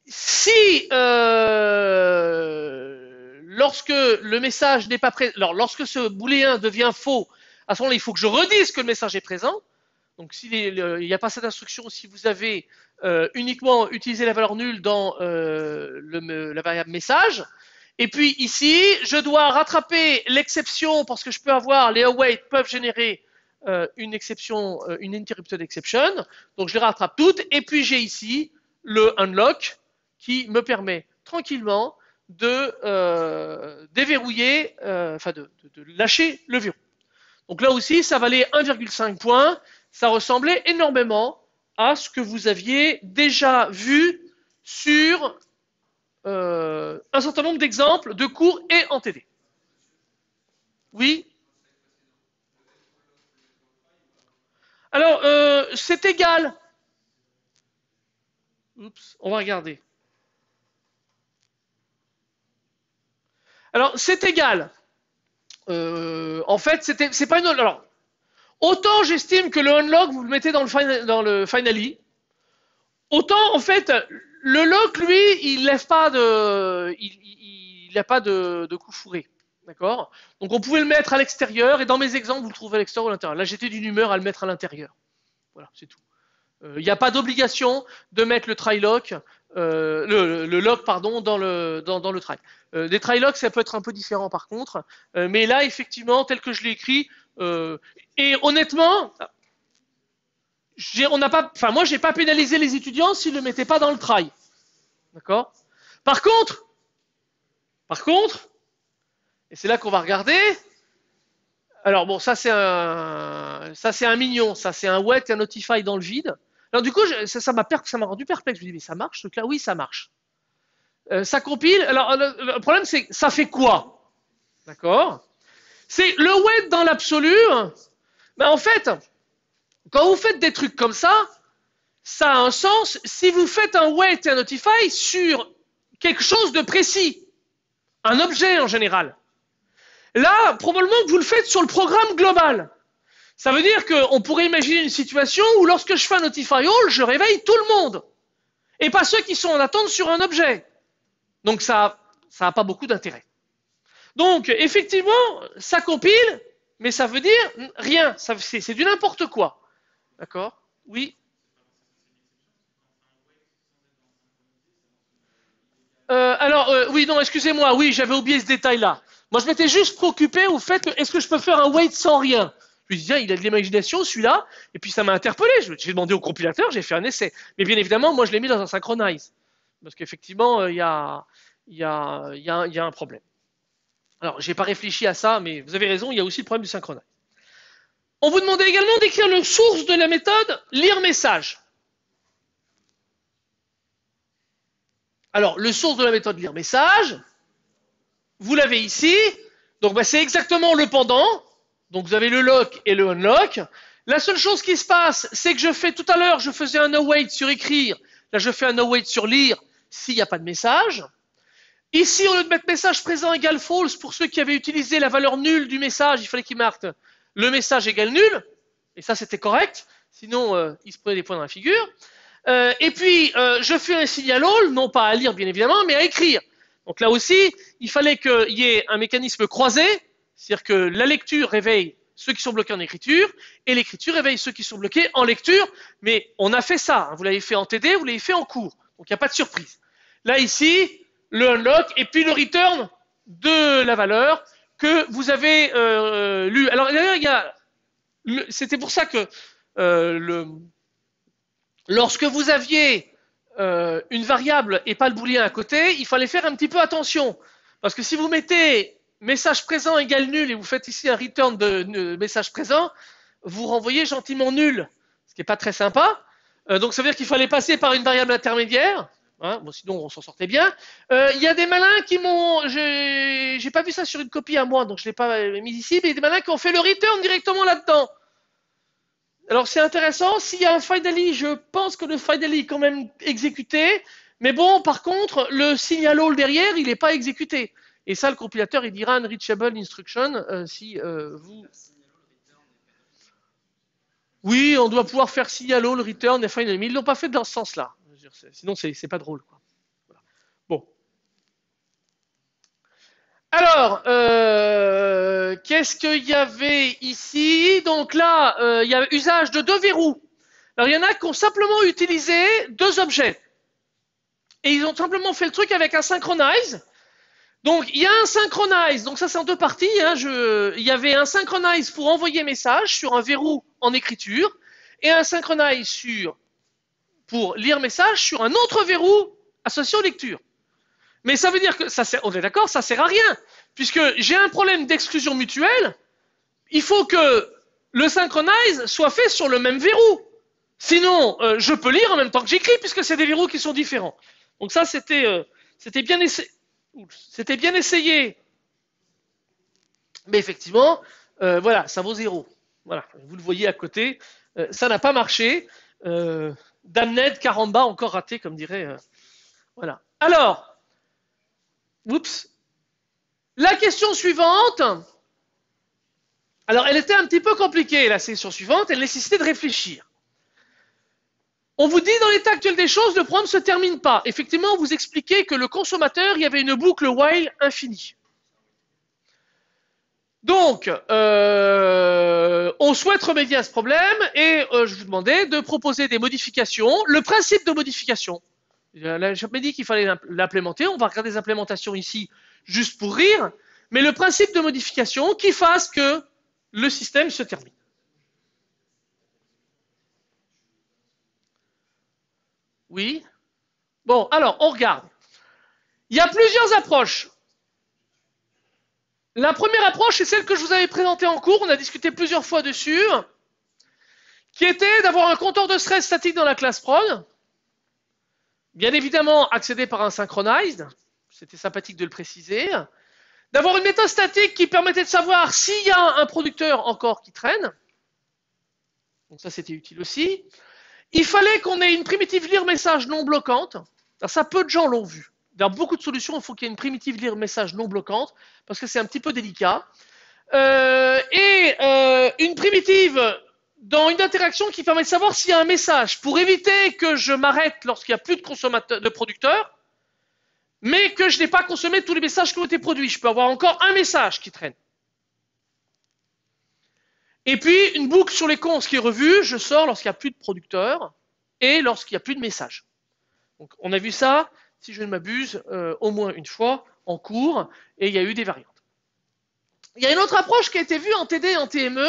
si euh, lorsque le message n'est pas présent, alors lorsque ce booléen devient faux, à ce moment-là, il faut que je redise que le message est présent. Donc, s'il n'y a pas cette instruction, si vous avez uniquement utilisé la valeur nulle dans la variable message, et puis ici, je dois rattraper l'exception parce que je peux avoir, les await peuvent générer euh, une exception, euh, une interrupted exception. Donc je les rattrape toutes. Et puis j'ai ici le unlock qui me permet tranquillement de euh, déverrouiller, enfin de, lâcher le verrou. Donc là aussi, ça valait 1,5 points. Ça ressemblait énormément à ce que vous aviez déjà vu sur euh, un certain nombre d'exemples de cours et en TD. Oui Alors, euh, c'est égal. Oups, on va regarder. Alors, c'est égal. Euh, en fait, c'est pas une. Alors, autant j'estime que le unlock, vous le mettez dans le, dans le finally, autant, en fait, le lock, lui, il n'a pas de, pas de, coup fourré. D'accord Donc on pouvait le mettre à l'extérieur, et dans mes exemples, vous le trouvez à l'extérieur ou à l'intérieur. Là, j'étais d'une humeur à le mettre à l'intérieur. Voilà, c'est tout. Euh, il n'y a pas d'obligation de mettre le try lock, euh, le, lock pardon, dans le, dans, euh, Des le try. try locks, ça peut être un peu différent par contre, mais là, effectivement, tel que je l'ai écrit, et honnêtement, on n'a pas, enfin moi j'ai pas pénalisé les étudiants s'ils le mettaient pas dans le trail, d'accord. Par contre, par contre, et c'est là qu'on va regarder. Alors bon, ça c'est un, ça c'est un mignon, ça c'est un wet et un notify dans le vide. Alors du coup, ça m'a rendu perplexe. Je me dis mais ça marche ce là Oui, ça marche. Euh, ça compile. Alors le, problème c'est ça fait quoi D'accord C'est le wet dans l'absolu. mais ben, en fait, quand vous faites des trucs comme ça, ça a un sens si vous faites un wait et un notify sur quelque chose de précis, un objet en général. Là, probablement que vous le faites sur le programme global. Ça veut dire qu'on pourrait imaginer une situation où lorsque je fais un notify all, je réveille tout le monde. Et pas ceux qui sont en attente sur un objet. Donc ça ça n'a pas beaucoup d'intérêt. Donc effectivement, ça compile, mais ça veut dire rien. C'est du n'importe quoi. D'accord Oui euh, alors, euh, oui, non, excusez-moi, oui, j'avais oublié ce détail-là. Moi, je m'étais juste préoccupé au fait, est-ce que je peux faire un wait sans rien Je me disais, il a de l'imagination, celui-là, et puis ça m'a interpellé. J'ai demandé au compilateur, j'ai fait un essai. Mais bien évidemment, moi, je l'ai mis dans un synchronize, parce qu'effectivement, euh, il y, a, y, a, un problème. Alors, je n'ai pas réfléchi à ça, mais vous avez raison, il y a aussi le problème du synchronize. On vous demandait également d'écrire le source de la méthode lire message. Alors, le source de la méthode lire message, vous l'avez ici. Donc, bah, c'est exactement le pendant. Donc, vous avez le lock et le unlock. La seule chose qui se passe, c'est que je fais tout à l'heure, je faisais un await sur écrire. Là, je fais un await sur lire s'il n'y a pas de message. Ici, on lieu de mettre message présent égal false, pour ceux qui avaient utilisé la valeur nulle du message, il fallait qu'ils marquent le message égale nul, et ça c'était correct, sinon euh, il se prenait des points dans la figure. Euh, et puis, euh, je fais un signal all, non pas à lire bien évidemment, mais à écrire. Donc là aussi, il fallait qu'il y ait un mécanisme croisé, c'est-à-dire que la lecture réveille ceux qui sont bloqués en écriture, et l'écriture réveille ceux qui sont bloqués en lecture, mais on a fait ça, hein. vous l'avez fait en TD, vous l'avez fait en cours, donc il n'y a pas de surprise. Là ici, le unlock, et puis le return de la valeur, que vous avez euh, euh, lu. Alors d'ailleurs, c'était pour ça que euh, lorsque vous aviez une variable et pas le boolean à côté, il fallait faire un petit peu attention. Parce que si vous mettez message présent égale nul et vous faites ici un return de, message présent, vous renvoyez gentiment nul, ce qui n'est pas très sympa. donc ça veut dire qu'il fallait passer par une variable intermédiaire Hein, sinon, on s'en sortait bien. Euh, il y a des malins qui m'ont. J'ai pas vu ça sur une copie à moi, donc je ne l'ai pas euh, mis ici, mais il y a des malins qui ont fait le return directement là-dedans. Alors, c'est intéressant. S'il y a un finally, je pense que le finally est quand même exécuté. Mais bon, par contre, le signal all derrière, il n'est pas exécuté. Et ça, le compilateur, il dira reachable instruction euh, si vous. Oui, on doit pouvoir faire signal all, return et finally. ils ne l'ont pas fait dans ce sens-là sinon, c'est pas drôle. Bon. Alors, euh, qu'est-ce qu'il y avait ici Donc là, euh, il y a usage de deux verrous. Alors, il y en a qui ont simplement utilisé deux objets. Et ils ont simplement fait le truc avec un synchronize. Donc, il y a un synchronize. Donc, ça, c'est en deux parties. Hein. il y avait un synchronize pour envoyer message sur un verrou en écriture et un synchronize sur pour lire message sur un autre verrou associé aux lectures. Mais ça veut dire que, ça sert, on est d'accord, ça sert à rien. Puisque j'ai un problème d'exclusion mutuelle, il faut que le synchronize soit fait sur le même verrou. Sinon, euh, je peux lire en même temps que j'écris, puisque c'est des verrous qui sont différents. Donc ça, c'était euh, bien, essayé. Mais effectivement, euh, voilà, ça vaut zéro. Voilà, vous le voyez à côté, ça n'a pas marché. Damned Caramba, encore raté, comme dirait. Euh, voilà. Alors, oups. La question suivante. Alors, elle était un petit peu compliquée, la session suivante. Elle nécessitait de réfléchir. On vous dit dans l'état actuel des choses, le problème ne se termine pas. Effectivement, on vous expliquait que le consommateur, il y avait une boucle while infinie. Donc, euh, on souhaite remédier à ce problème et euh, je vous demandais de proposer des modifications. Le principe de modification, euh, j'ai jamais dit qu'il fallait l'implémenter, on va regarder des implémentations ici juste pour rire, mais le principe de modification qui fasse que le système se termine. Oui Bon, alors, on regarde. Il y a plusieurs approches. La première approche, est celle que je vous avais présentée en cours, on a discuté plusieurs fois dessus, qui était d'avoir un compteur de stress statique dans la classe prod, bien évidemment accédé par un synchronized, c'était sympathique de le préciser, d'avoir une méthode statique qui permettait de savoir s'il y a un producteur encore qui traîne, donc ça c'était utile aussi, il fallait qu'on ait une primitive lire message non bloquante, ça peu de gens l'ont vu a beaucoup de solutions, il faut qu'il y ait une primitive lire message non bloquante, parce que c'est un petit peu délicat. Euh, et euh, une primitive dans une interaction qui permet de savoir s'il y a un message, pour éviter que je m'arrête lorsqu'il n'y a plus de, consommateurs, de producteurs, mais que je n'ai pas consommé tous les messages qui ont été produits. Je peux avoir encore un message qui traîne. Et puis, une boucle sur les cons qui est revue, je sors lorsqu'il n'y a plus de producteurs et lorsqu'il n'y a plus de messages. Donc, on a vu ça si je ne m'abuse, euh, au moins une fois en cours, et il y a eu des variantes. Il y a une autre approche qui a été vue en TD et en TME,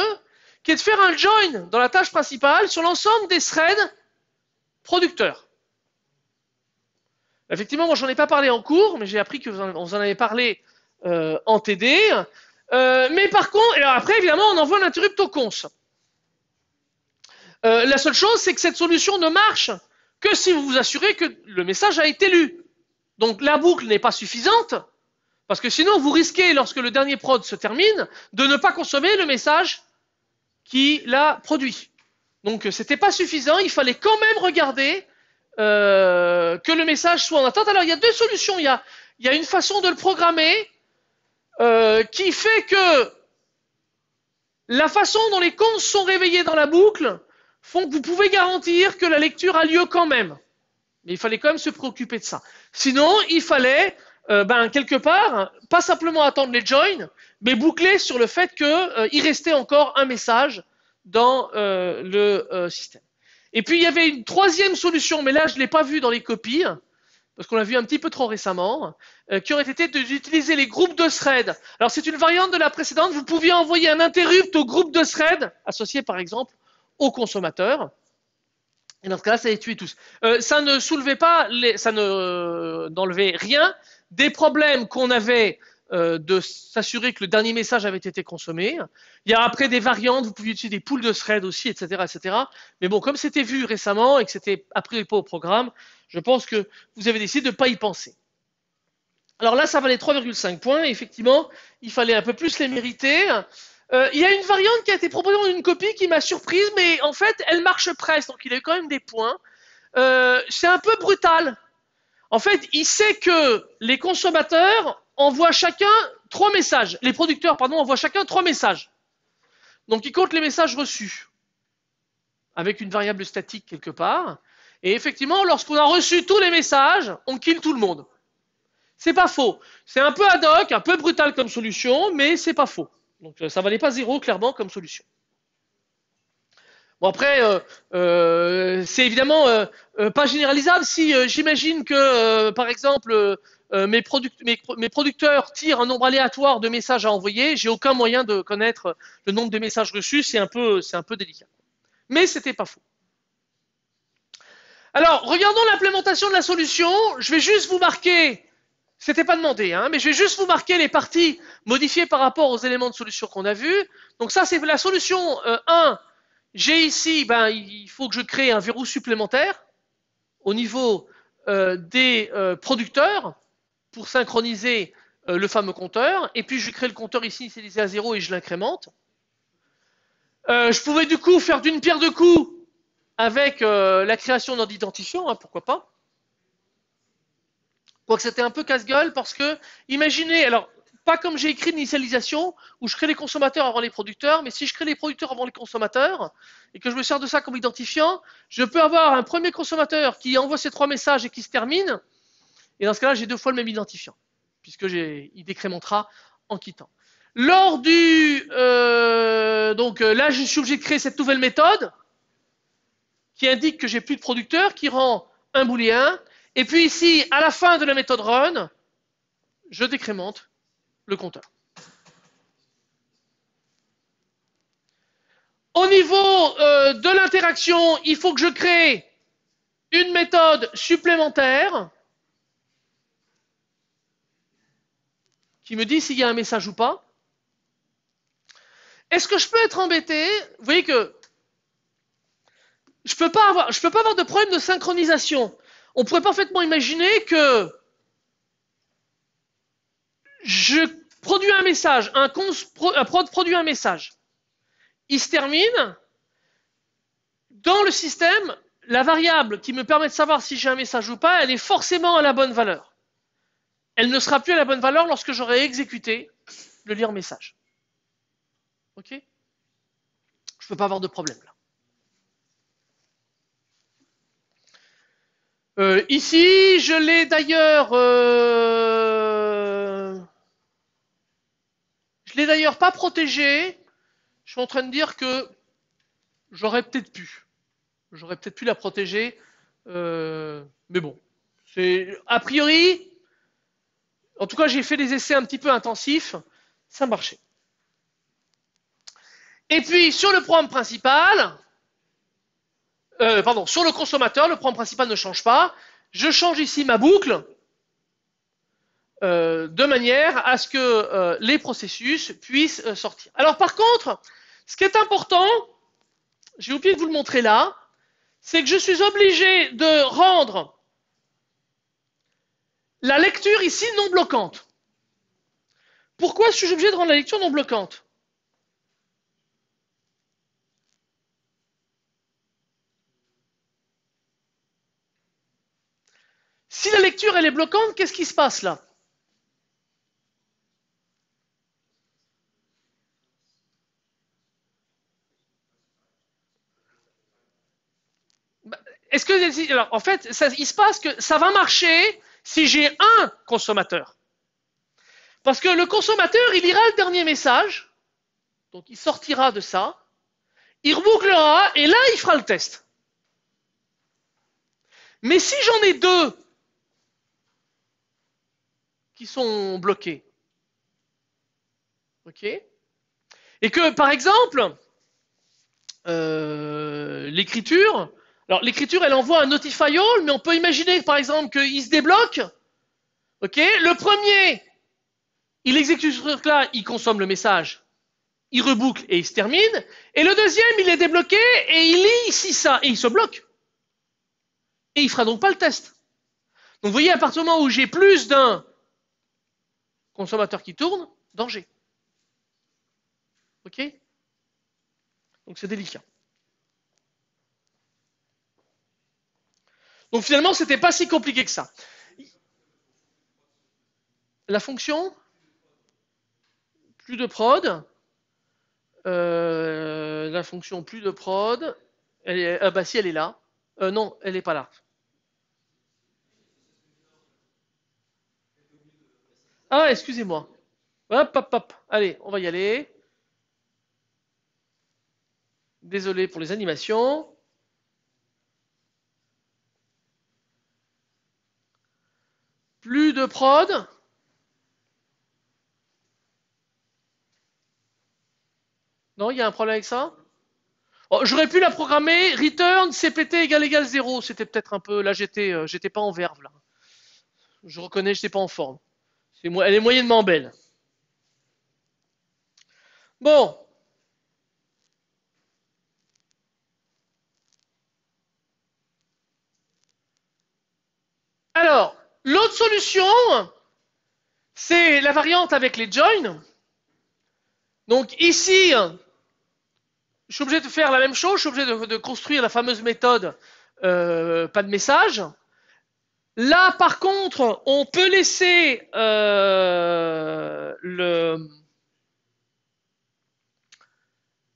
qui est de faire un join dans la tâche principale sur l'ensemble des threads producteurs. Effectivement, moi, n'en ai pas parlé en cours, mais j'ai appris que vous en, avait parlé euh, en TD. Euh, mais par contre, et après, évidemment, on envoie l'interrupt au cons. la seule chose, c'est que cette solution ne marche que si vous vous assurez que le message a été lu. Donc la boucle n'est pas suffisante, parce que sinon vous risquez, lorsque le dernier prod se termine, de ne pas consommer le message qui l'a produit. Donc ce n'était pas suffisant, il fallait quand même regarder euh, que le message soit en attente. Alors il y a deux solutions, il y a, une façon de le programmer euh, qui fait que la façon dont les comptes sont réveillés dans la boucle font que vous pouvez garantir que la lecture a lieu quand même. Mais il fallait quand même se préoccuper de ça. Sinon, il fallait, euh, ben, quelque part, pas simplement attendre les joins, mais boucler sur le fait qu'il euh, restait encore un message dans euh, le système. Et puis, il y avait une troisième solution, mais là, je ne l'ai pas vue dans les copies, parce qu'on l'a vu un petit peu trop récemment, qui aurait été d'utiliser les groupes de threads. Alors, c'est une variante de la précédente. Vous pouviez envoyer un interrupt au groupe de threads associé par exemple consommateurs. Et dans ce cas-là, ça les tuait tous. Euh, ça ne soulevait pas, les, ça ne, euh, rien des problèmes qu'on avait euh, de s'assurer que le dernier message avait été consommé. Il y a après des variantes, vous pouvez utiliser des poules de thread aussi, etc., etc. Mais bon, comme c'était vu récemment et que c'était appris pas au programme, je pense que vous avez décidé de ne pas y penser. Alors là, ça valait 3,5 points. Effectivement, il fallait un peu plus les mériter. Euh, il y a une variante qui a été proposée dans une copie qui m'a surprise, mais en fait, elle marche presque, donc il a eu quand même des points. Euh, c'est un peu brutal. En fait, il sait que les consommateurs envoient chacun trois messages. Les producteurs, pardon, envoient chacun trois messages. Donc, il compte les messages reçus avec une variable statique quelque part. Et effectivement, lorsqu'on a reçu tous les messages, on kill tout le monde. C'est pas faux. C'est un peu ad hoc, un peu brutal comme solution, mais c'est pas faux. Donc euh, ça valait pas zéro, clairement, comme solution. Bon, après, euh, euh, c'est évidemment pas généralisable. Si j'imagine que, par exemple, mes, producteurs tirent un nombre aléatoire de messages à envoyer, j'ai aucun moyen de connaître le nombre de messages reçus. C'est un, peu, délicat. Mais ce n'était pas faux. Alors, regardons l'implémentation de la solution. Je vais juste vous marquer c'était pas demandé, hein, mais je vais juste vous marquer les parties modifiées par rapport aux éléments de solution qu'on a vus. Donc ça, c'est la solution 1. Euh, J'ai ici, ben, il faut que je crée un verrou supplémentaire au niveau euh, des euh, producteurs pour synchroniser le fameux compteur. Et puis, je crée le compteur ici initialisé à zéro, et je l'incrémente. je pouvais du coup faire d'une pierre deux coups avec la création d'un identifiant, hein, pourquoi pas que c'était un peu casse-gueule parce que, imaginez, alors, pas comme j'ai écrit l'initialisation où je crée les consommateurs avant les producteurs, mais si je crée les producteurs avant les consommateurs et que je me sers de ça comme identifiant, je peux avoir un premier consommateur qui envoie ces trois messages et qui se termine. Et dans ce cas-là, j'ai deux fois le même identifiant puisque il décrémentera en quittant. Lors du euh, donc euh, là, je suis obligé de créer cette nouvelle méthode qui indique que j'ai plus de producteurs, qui rend un booléen et puis ici, à la fin de la méthode run, je décrémente le compteur. Au niveau euh, de l'interaction, il faut que je crée une méthode supplémentaire qui me dit s'il y a un message ou pas. Est-ce que je peux être embêté Vous voyez que je ne peux, pas avoir de problème de synchronisation on pourrait parfaitement imaginer que je produis un message, un, produit un message. Il se termine. Dans le système, la variable qui me permet de savoir si j'ai un message ou pas, elle est forcément à la bonne valeur. Elle ne sera plus à la bonne valeur lorsque j'aurai exécuté le lire message. Ok Je ne peux pas avoir de problème là. Euh, ici, je l'ai d'ailleurs. Euh, je l'ai d'ailleurs pas protégé. Je suis en train de dire que j'aurais peut-être pu. J'aurais peut-être pu la protéger. Euh, mais bon. A priori, en tout cas, j'ai fait des essais un petit peu intensifs. Ça marchait. Et puis, sur le programme principal, euh, pardon, sur le consommateur, le programme principal ne change pas. Je change ici ma boucle euh, de manière à ce que euh, les processus puissent sortir. Alors par contre, ce qui est important, j'ai oublié de vous le montrer là, c'est que je suis obligé de rendre la lecture ici non bloquante. Pourquoi suis-je obligé de rendre la lecture non bloquante Si la lecture, elle est bloquante, qu'est-ce qui se passe là bah, Est-ce que en fait, il se passe que ça va marcher si j'ai un consommateur. Parce que le consommateur, il ira le dernier message, donc il sortira de ça, il rebouclera et là, il fera le test. Mais si j'en ai deux, sont bloqués. OK Et que, par exemple, euh, l'écriture, alors l'écriture, elle envoie un notify all, mais on peut imaginer, par exemple, qu'il se débloque. OK Le premier, il exécute ce truc-là, il consomme le message, il reboucle et il se termine. Et le deuxième, il est débloqué et il lit ici ça, et il se bloque. Et il fera donc pas le test. Donc vous voyez, à partir du moment où j'ai plus d'un consommateur qui tourne, danger. Ok Donc c'est délicat. Donc finalement, ce n'était pas si compliqué que ça. La fonction, plus de prod, euh, la fonction plus de prod, ah bah si elle est là, euh, non, elle n'est pas là. Ah, excusez-moi. Hop, hop, hop. Allez, on va y aller. Désolé pour les animations. Plus de prod. Non, il y a un problème avec ça oh, J'aurais pu la programmer return cpt égale égale 0. C'était peut-être un peu. Là, euh, j'étais pas en verve. Là. Je reconnais, j'étais pas en forme elle est moyennement belle. Bon. Alors, l'autre solution, c'est la variante avec les joins. Donc ici, je suis obligé de faire la même chose, je suis obligé de, construire la fameuse méthode euh, pas de message. Là, par contre, on peut laisser euh, le.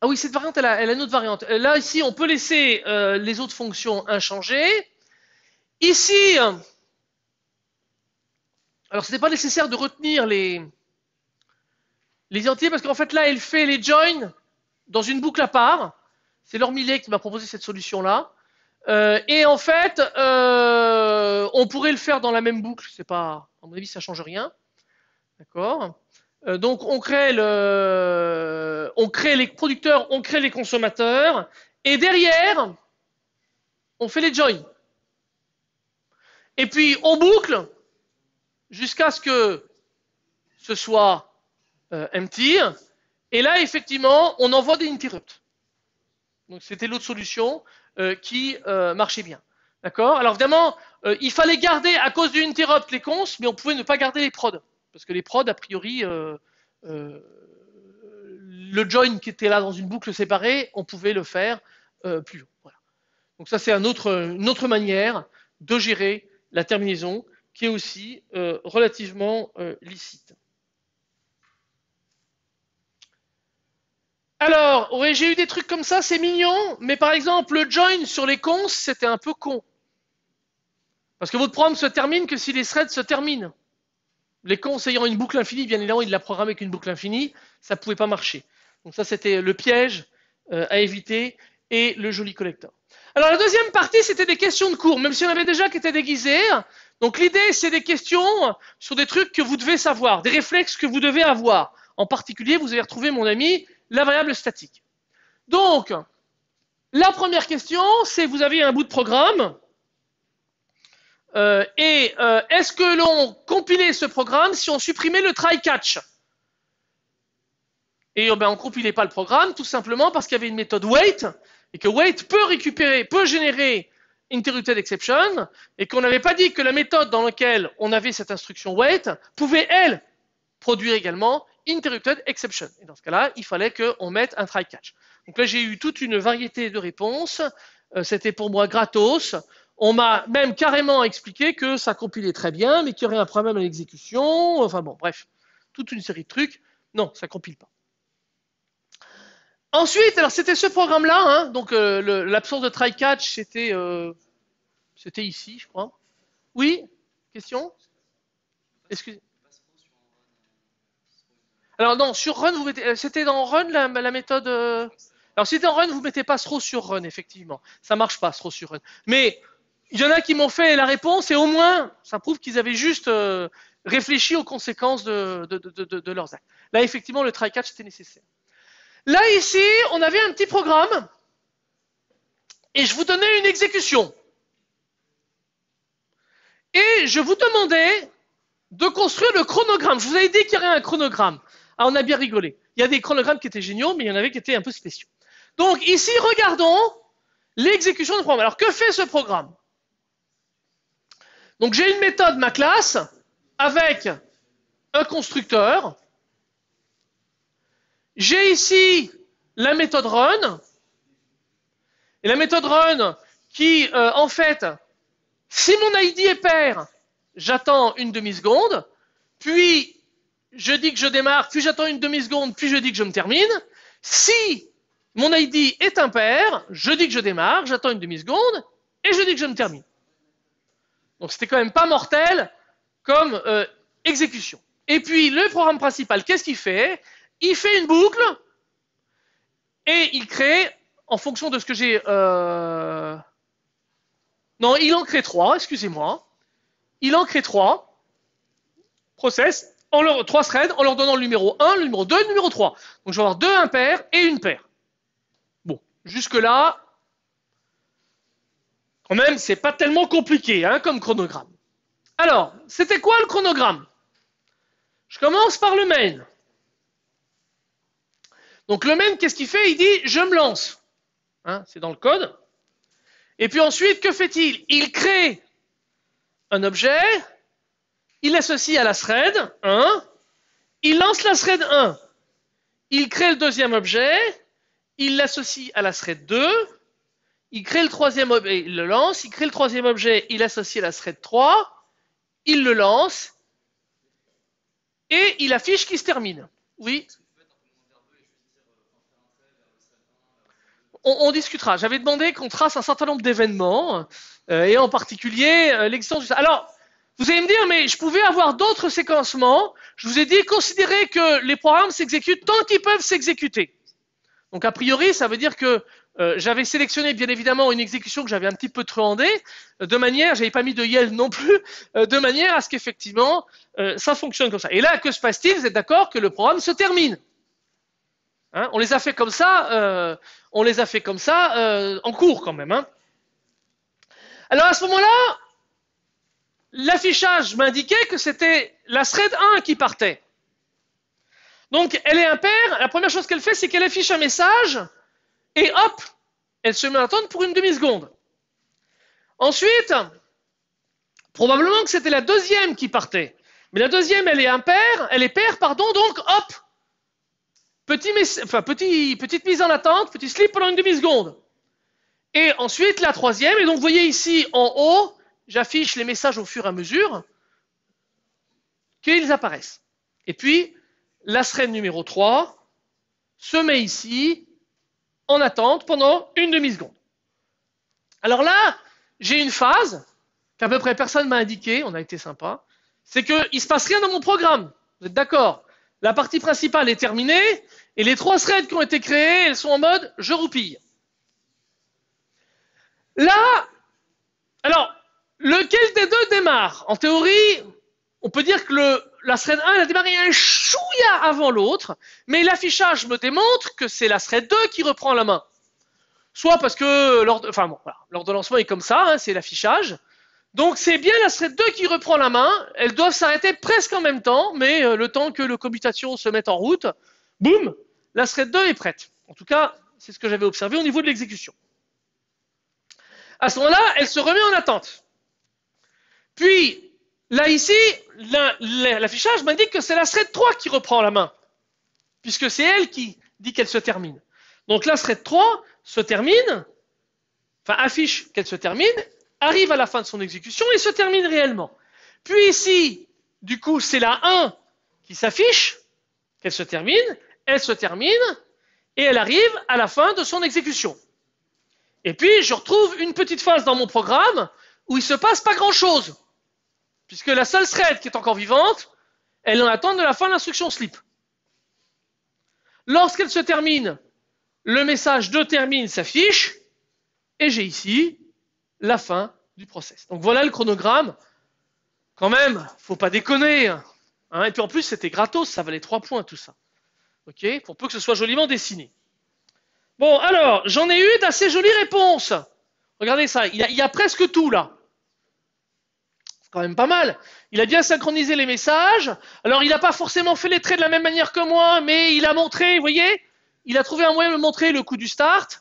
Ah oui, cette variante, elle a, une autre variante. Euh, là, ici, on peut laisser euh, les autres fonctions inchangées. Ici, alors ce n'est pas nécessaire de retenir les, les entiers parce qu'en fait, là, elle fait les joins dans une boucle à part. C'est Lormilet qui m'a proposé cette solution-là. Euh, et en fait, euh, on pourrait le faire dans la même boucle. C'est pas, à mon avis, ça change rien. D'accord. Euh, donc on crée on crée les producteurs, on crée les consommateurs, et derrière, on fait les joins. Et puis on boucle jusqu'à ce que ce soit empty. Et là, effectivement, on envoie des interrupts. Donc c'était l'autre solution. Euh, qui euh, marchait bien. D'accord Alors évidemment, euh, il fallait garder, à cause d'une interrupt, les cons, mais on pouvait ne pas garder les prods. Parce que les prods, a priori, le join qui était là dans une boucle séparée, on pouvait le faire plus haut. Donc ça, c'est une autre manière de gérer la terminaison qui est aussi relativement licite. Alors, j'ai eu des trucs comme ça, c'est mignon, mais par exemple, le join sur les cons, c'était un peu con. Parce que votre programme se termine que si les threads se terminent. Les cons ayant une boucle infinie, bien évidemment, il l'a programmé une boucle infinie, ça ne pouvait pas marcher. Donc ça, c'était le piège euh, à éviter et le joli collecteur. Alors la deuxième partie, c'était des questions de cours, même si on avait déjà qui étaient déguisées. Donc l'idée, c'est des questions sur des trucs que vous devez savoir, des réflexes que vous devez avoir. En particulier, vous avez retrouvé mon ami la variable statique. Donc, la première question, c'est vous avez un bout de programme, euh, et euh, est-ce que l'on compilait ce programme si on supprimait le try-catch Et oh ben, on ne compilait pas le programme, tout simplement parce qu'il y avait une méthode wait, et que wait peut récupérer, peut générer interrupted exception, et qu'on n'avait pas dit que la méthode dans laquelle on avait cette instruction wait pouvait, elle, produire également interrupted exception. Et dans ce cas-là, il fallait qu'on mette un try catch. Donc là, j'ai eu toute une variété de réponses. Euh, c'était pour moi gratos. On m'a même carrément expliqué que ça compilait très bien, mais qu'il y aurait un problème à l'exécution. Enfin bon, bref, toute une série de trucs. Non, ça ne compile pas. Ensuite, alors c'était ce programme-là, hein. donc euh, l'absence de try catch, euh, c'était ici, je crois. Oui, question Excusez. moi alors non, sur run, vous mettez... Euh, c'était dans run la, méthode. Euh, alors si c'était en run, vous mettez pas trop sur run, effectivement. Ça marche pas trop sur run. Mais il y en a qui m'ont fait la réponse et au moins, ça prouve qu'ils avaient juste euh, réfléchi aux conséquences de, de, leurs actes. Là, effectivement, le try catch était nécessaire. Là, ici, on avait un petit programme et je vous donnais une exécution. Et je vous demandais de construire le chronogramme. Je vous avais dit qu'il y aurait un chronogramme. Ah, on a bien rigolé. Il y a des chronogrammes qui étaient géniaux, mais il y en avait qui étaient un peu spéciaux. Donc ici, regardons l'exécution du programme. Alors, que fait ce programme Donc j'ai une méthode, ma classe, avec un constructeur. J'ai ici la méthode run. Et la méthode run qui, euh, en fait, si mon ID est pair, j'attends une demi-seconde. Puis, je dis que je démarre, puis j'attends une demi-seconde, puis je dis que je me termine. Si mon ID est impair, je dis que je démarre, j'attends une demi-seconde, et je dis que je me termine. Donc c'était quand même pas mortel comme euh, exécution. Et puis le programme principal, qu'est-ce qu'il fait Il fait une boucle et il crée, en fonction de ce que j'ai... Euh, non, il en crée trois, excusez-moi. Il en crée trois. Process en leur, trois threads en leur donnant le numéro 1, le numéro 2 le numéro 3. Donc je vais avoir deux impairs et une paire. Bon, jusque-là, quand même, c'est pas tellement compliqué hein, comme chronogramme. Alors, c'était quoi le chronogramme Je commence par le main. Donc le main, qu'est-ce qu'il fait Il dit je me lance. Hein, c'est dans le code. Et puis ensuite, que fait-il Il crée un objet il l'associe à la thread 1, il lance la thread 1, il crée le deuxième objet, il l'associe à la thread 2, il crée le troisième objet, il le lance, il crée le troisième objet, il associe à la thread 3, il le lance, et il affiche qu'il se termine. Oui on, discutera. J'avais demandé qu'on trace un certain nombre d'événements, euh, et en particulier euh, l'existence Alors, vous allez me dire, mais je pouvais avoir d'autres séquencements. Je vous ai dit, considérez que les programmes s'exécutent tant qu'ils peuvent s'exécuter. Donc a priori, ça veut dire que euh, j'avais sélectionné bien évidemment une exécution que j'avais un petit peu truandée, euh, de manière, j'avais pas mis de yield non plus, euh, de manière à ce qu'effectivement ça fonctionne comme ça. Et là, que se passe-t-il Vous êtes d'accord que le programme se termine hein, On les a fait comme ça, on les a fait comme ça en cours quand même. Hein. Alors à ce moment-là, l'affichage m'indiquait que c'était la thread 1 qui partait. Donc, elle est impaire. La première chose qu'elle fait, c'est qu'elle affiche un message et hop, elle se met à attendre pour une demi-seconde. Ensuite, probablement que c'était la deuxième qui partait. Mais la deuxième, elle est impaire, elle est paire, pardon, donc hop, petite mise en attente, petit slip pendant une demi-seconde. Et ensuite, la troisième, et donc vous voyez ici en haut, j'affiche les messages au fur et à mesure qu'ils apparaissent. Et puis, la thread numéro 3 se met ici en attente pendant une demi-seconde. Alors là, j'ai une phase qu'à peu près personne m'a indiquée, on a été sympa, c'est qu'il ne se passe rien dans mon programme. Vous êtes d'accord La partie principale est terminée et les trois threads qui ont été créées, elles sont en mode je roupille. Là, alors, Lequel des deux démarre En théorie, on peut dire que le, la thread 1 a démarré un chouïa avant l'autre, mais l'affichage me démontre que c'est la thread 2 qui reprend la main. Soit parce que l'ordre enfin lancement est comme ça, hein, c'est l'affichage. Donc c'est bien la thread 2 qui reprend la main. Elles doivent s'arrêter presque en même temps, mais euh, le temps que le commutation se mette en route, boum, la thread 2 est prête. En tout cas, c'est ce que j'avais observé au niveau de l'exécution. À ce moment-là, elle se remet en attente. Puis, là, ici, l'affichage m'indique que c'est la thread 3 qui reprend la main, puisque c'est elle qui dit qu'elle se termine. Donc, la thread 3 se termine, enfin, affiche qu'elle se termine, arrive à la fin de son exécution et se termine réellement. Puis ici, du coup, c'est la 1 qui s'affiche, qu'elle se termine, elle se termine, et elle arrive à la fin de son exécution. Et puis, je retrouve une petite phase dans mon programme où il ne se passe pas grand-chose. Puisque la seule thread qui est encore vivante, elle en attend de la fin de l'instruction slip. Lorsqu'elle se termine, le message de termine s'affiche et j'ai ici la fin du process. Donc voilà le chronogramme. Quand même, faut pas déconner. Hein. Hein, et puis en plus, c'était gratos, ça valait 3 points tout ça. OK Pour peu que ce soit joliment dessiné. Bon, alors, j'en ai eu d'assez jolies réponses. Regardez ça, il y a presque tout là quand même pas mal. Il a bien synchronisé les messages. Alors, il n'a pas forcément fait les traits de la même manière que moi, mais il a montré, vous voyez, il a trouvé un moyen de montrer le coup du start.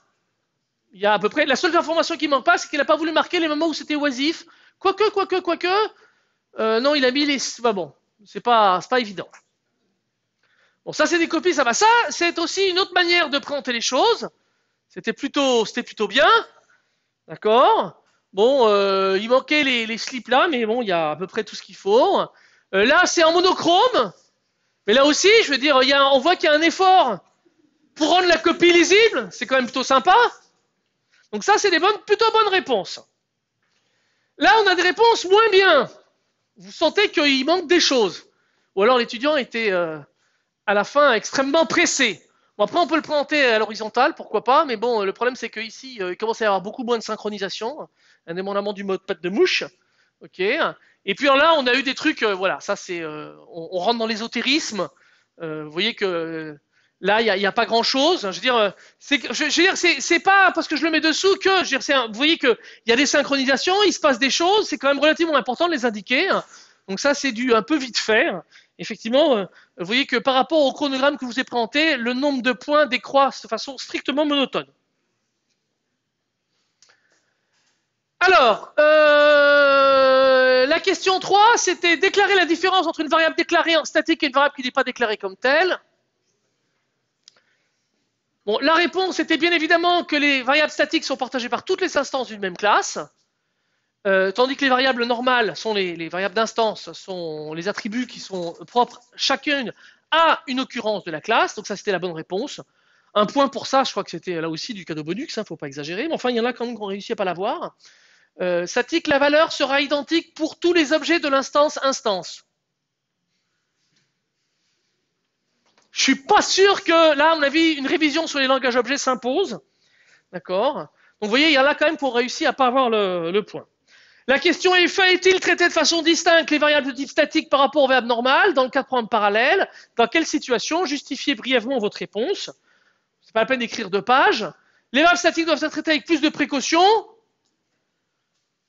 Il y a à peu près. La seule information qui manque pas, c'est qu'il n'a pas voulu marquer les moments où c'était oisif. Quoique, quoique, quoique. Euh, non, il a mis les. Bah bon, c'est pas, pas évident. Bon, ça, c'est des copies, ça va. Ça, c'est aussi une autre manière de présenter les choses. C'était plutôt, plutôt bien. D'accord Bon, euh, il manquait les, slips là, mais bon, il y a à peu près tout ce qu'il faut. Euh, là, c'est en monochrome. Mais là aussi, je veux dire, on voit qu'il y a un effort pour rendre la copie lisible. C'est quand même plutôt sympa. Donc ça, c'est des bonnes, plutôt bonnes réponses. Là, on a des réponses moins bien. Vous sentez qu'il manque des choses. Ou alors l'étudiant était euh, à la fin extrêmement pressé. après, on peut le planter à l'horizontale, pourquoi pas, mais bon, le problème, c'est qu'ici, il commence à y avoir beaucoup moins de synchronisation indépendamment du mode de patte de mouche. Ok. Et puis là, on a eu des trucs, euh, voilà, ça c'est, euh, on, rentre dans l'ésotérisme. Euh, vous voyez que là, il n'y a, pas grand chose. Je veux dire, c'est, je, veux dire, c'est, pas parce que je le mets dessous que, je vous voyez qu'il il y a des synchronisations, il se passe des choses. C'est quand même relativement important de les indiquer. Donc ça, c'est du un peu vite fait. Effectivement, vous voyez que par rapport au chronogramme que vous ai présenté, le nombre de points décroît de façon strictement monotone. Alors, euh, la question 3, c'était déclarer la différence entre une variable déclarée en statique et une variable qui n'est pas déclarée comme telle. la réponse était bien évidemment que les variables statiques sont partagées par toutes les instances d'une même classe, euh, tandis que les variables normales sont les, variables d'instance, sont les attributs qui sont propres chacune à une occurrence de la classe. Donc ça, c'était la bonne réponse. Un point pour ça, je crois que c'était là aussi du cadeau bonus, il hein, ne faut pas exagérer, mais enfin, il y en a quand même qu'on ont pas à pas l'avoir statique, euh, la valeur sera identique pour tous les objets de l'instance instance. Je ne suis pas sûr que là, à mon avis, une révision sur les langages objets s'impose. D'accord Donc vous voyez, il y en a quand même pour réussir à pas avoir le, point. La question est, faut il traiter de façon distincte les variables de type statique par rapport aux verbes normales dans le cas de problème parallèle Dans quelle situation Justifiez brièvement votre réponse. Ce n'est pas la peine d'écrire deux pages. Les variables statiques doivent être traitées avec plus de précautions.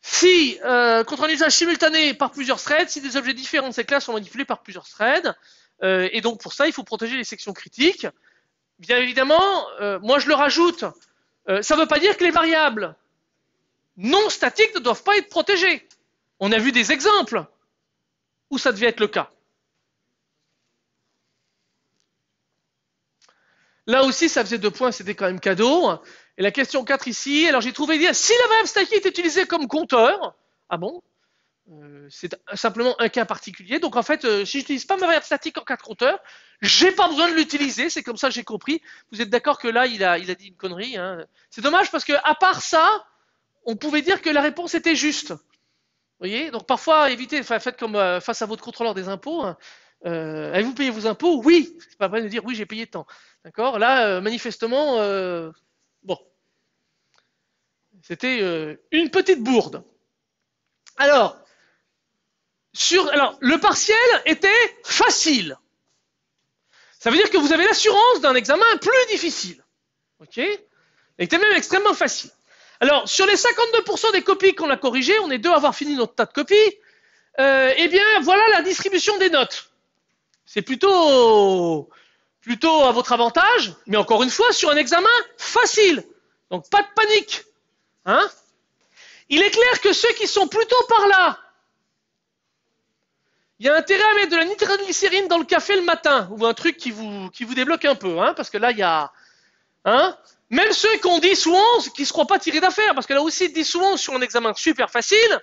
Si, euh, contre un usage simultané par plusieurs threads, si des objets différents de cette classe sont manipulés par plusieurs threads, euh, et donc pour ça, il faut protéger les sections critiques. Bien évidemment, euh, moi je le rajoute, euh, ça ne veut pas dire que les variables non statiques ne doivent pas être protégées. On a vu des exemples où ça devait être le cas. Là aussi, ça faisait deux points, c'était quand même cadeau. Et la question 4 ici, alors j'ai trouvé dire si la variable statique est utilisée comme compteur, ah bon euh, C'est simplement un cas particulier. Donc en fait, euh, si je n'utilise pas ma variable statique en cas de compteur, j'ai pas besoin de l'utiliser. C'est comme ça que j'ai compris. Vous êtes d'accord que là, il a, dit une connerie. Hein. C'est dommage parce que à part ça, on pouvait dire que la réponse était juste. Vous voyez Donc parfois, évitez, faites comme euh, face à votre contrôleur des impôts. Hein. avez-vous payé vos impôts Oui. C'est pas vrai de dire oui, j'ai payé tant. D'accord Là, manifestement, c'était euh, une petite bourde. Alors, sur, le partiel était facile. Ça veut dire que vous avez l'assurance d'un examen plus difficile. OK Il était même extrêmement facile. Alors, sur les 52% des copies qu'on a corrigées, on est deux à avoir fini notre tas de copies, euh, eh bien, voilà la distribution des notes. C'est plutôt, plutôt à votre avantage, mais encore une fois, sur un examen facile. Donc, pas de panique. Hein Il est clair que ceux qui sont plutôt par là, il y a intérêt à mettre de la nitroglycérine dans le café le matin, ou un truc qui vous, qui vous débloque un peu, hein, parce que là, il y a. Hein Même ceux qui ont 10 ou 11 qui ne croient pas tirés d'affaire, parce que là aussi, 10 ou 11 sur un examen super facile,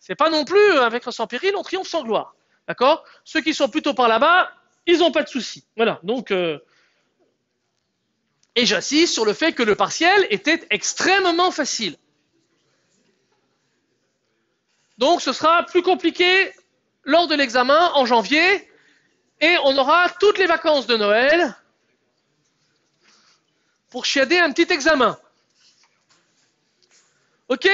c'est pas non plus euh, avec un sans péril, on triomphe sans gloire. D'accord Ceux qui sont plutôt par là-bas, ils n'ont pas de soucis. Voilà, donc. Euh, et j'insiste sur le fait que le partiel était extrêmement facile. Donc ce sera plus compliqué lors de l'examen en janvier et on aura toutes les vacances de Noël pour chiader un petit examen. Ok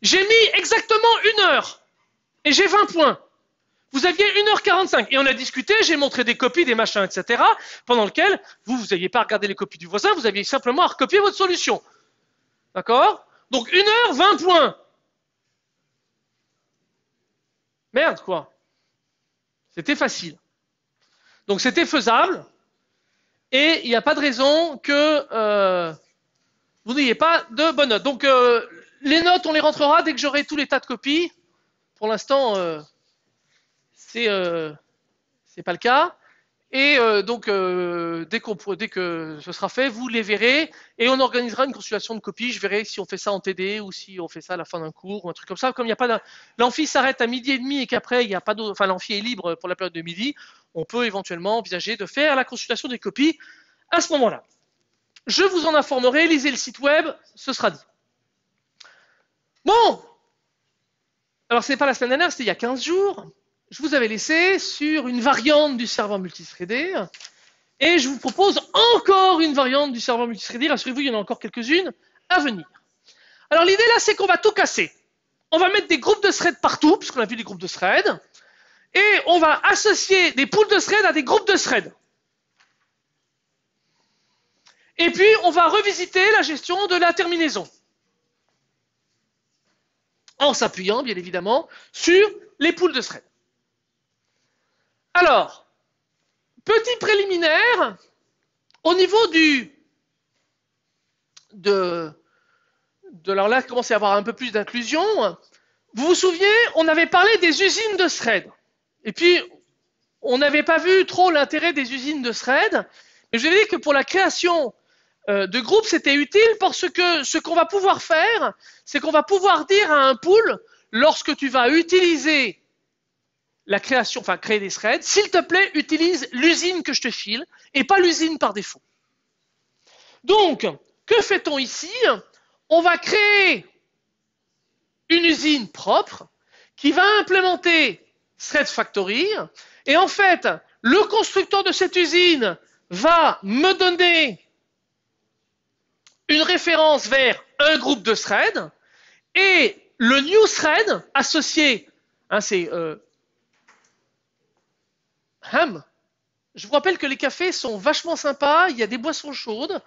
J'ai mis exactement une heure et j'ai 20 points. Vous aviez 1h45 et on a discuté, j'ai montré des copies, des machins, etc. Pendant lequel, vous, vous n'aviez pas regardé les copies du voisin, vous aviez simplement à recopier votre solution. D'accord donc 1 heure, 20 points. Merde, quoi. C'était facile. Donc c'était faisable. Et il n'y a pas de raison que euh, vous n'ayez pas de bonnes notes. Donc euh, les notes, on les rentrera dès que j'aurai tous les tas de copies. Pour l'instant, euh, ce c'est pas le cas. Et euh, donc, euh, dès, dès, que ce sera fait, vous les verrez. Et on organisera une consultation de copies. Je verrai si on fait ça en TD ou si on fait ça à la fin d'un cours ou un truc comme ça. Comme il n'y a pas L'amphi s'arrête à midi et demi et qu'après, il n'y a pas Enfin, l'amphi est libre pour la période de midi. On peut éventuellement envisager de faire la consultation des copies à ce moment-là. Je vous en informerai. Lisez le site web. Ce sera dit. Bon. Alors, ce n'est pas la semaine dernière, c'était il y a 15 jours je vous avais laissé sur une variante du serveur multithreadé. Et je vous propose encore une variante du serveur multithreadé. Rassurez-vous, il y en a encore quelques-unes à venir. Alors l'idée là, c'est qu'on va tout casser. On va mettre des groupes de threads partout, puisqu'on a vu des groupes de threads. Et on va associer des poules de threads à des groupes de threads. Et puis, on va revisiter la gestion de la terminaison. En s'appuyant, bien évidemment, sur les poules de threads. Alors, petit préliminaire, au niveau du. De, de alors là, commence à avoir un peu plus d'inclusion. Vous vous souvenez, on avait parlé des usines de thread. Et puis, on n'avait pas vu trop l'intérêt des usines de thread. Mais je dit que pour la création euh, de groupes, c'était utile parce que ce qu'on va pouvoir faire, c'est qu'on va pouvoir dire à un pool, lorsque tu vas utiliser la création, enfin créer des threads, s'il te plaît, utilise l'usine que je te file et pas l'usine par défaut. Donc, que fait-on ici On va créer une usine propre qui va implémenter Thread Factory et en fait, le constructeur de cette usine va me donner une référence vers un groupe de threads et le new thread associé, hein, c'est euh, je vous rappelle que les cafés sont vachement sympas, il y a des boissons chaudes,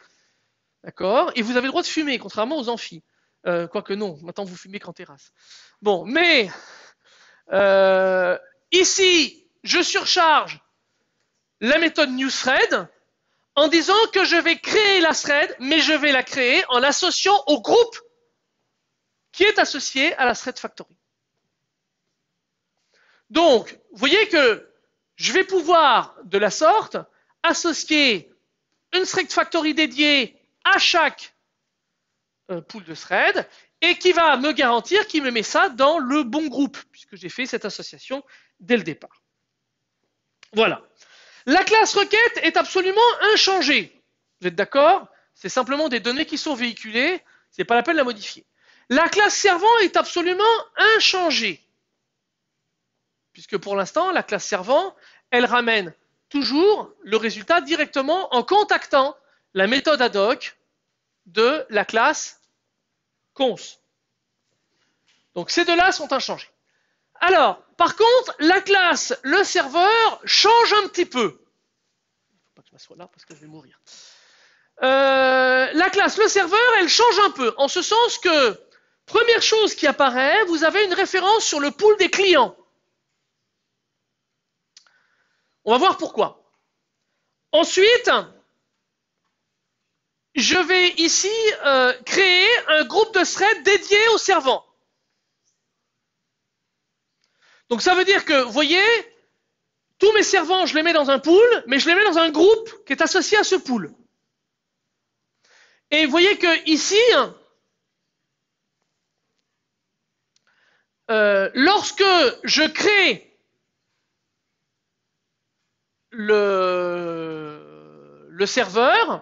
d'accord Et vous avez le droit de fumer, contrairement aux amphis. Euh, quoique non, maintenant vous fumez qu'en terrasse. Bon, mais euh, ici, je surcharge la méthode Thread en disant que je vais créer la thread, mais je vais la créer en l'associant au groupe qui est associé à la thread factory. Donc, vous voyez que je vais pouvoir, de la sorte, associer une strict factory dédiée à chaque euh, pool de thread et qui va me garantir qu'il me met ça dans le bon groupe, puisque j'ai fait cette association dès le départ. Voilà. La classe requête est absolument inchangée. Vous êtes d'accord C'est simplement des données qui sont véhiculées, ce n'est pas la peine de la modifier. La classe servant est absolument inchangée. Puisque pour l'instant, la classe servant, elle ramène toujours le résultat directement en contactant la méthode ad hoc de la classe cons. Donc ces deux-là sont inchangés. Alors, par contre, la classe, le serveur, change un petit peu. Il faut pas que je là parce que je vais mourir. Euh, la classe, le serveur, elle change un peu, en ce sens que, première chose qui apparaît, vous avez une référence sur le pool des clients. On va voir pourquoi. Ensuite, je vais ici euh, créer un groupe de threads dédié aux servants. Donc ça veut dire que, vous voyez, tous mes servants, je les mets dans un pool, mais je les mets dans un groupe qui est associé à ce pool. Et vous voyez que ici, euh, lorsque je crée le, serveur,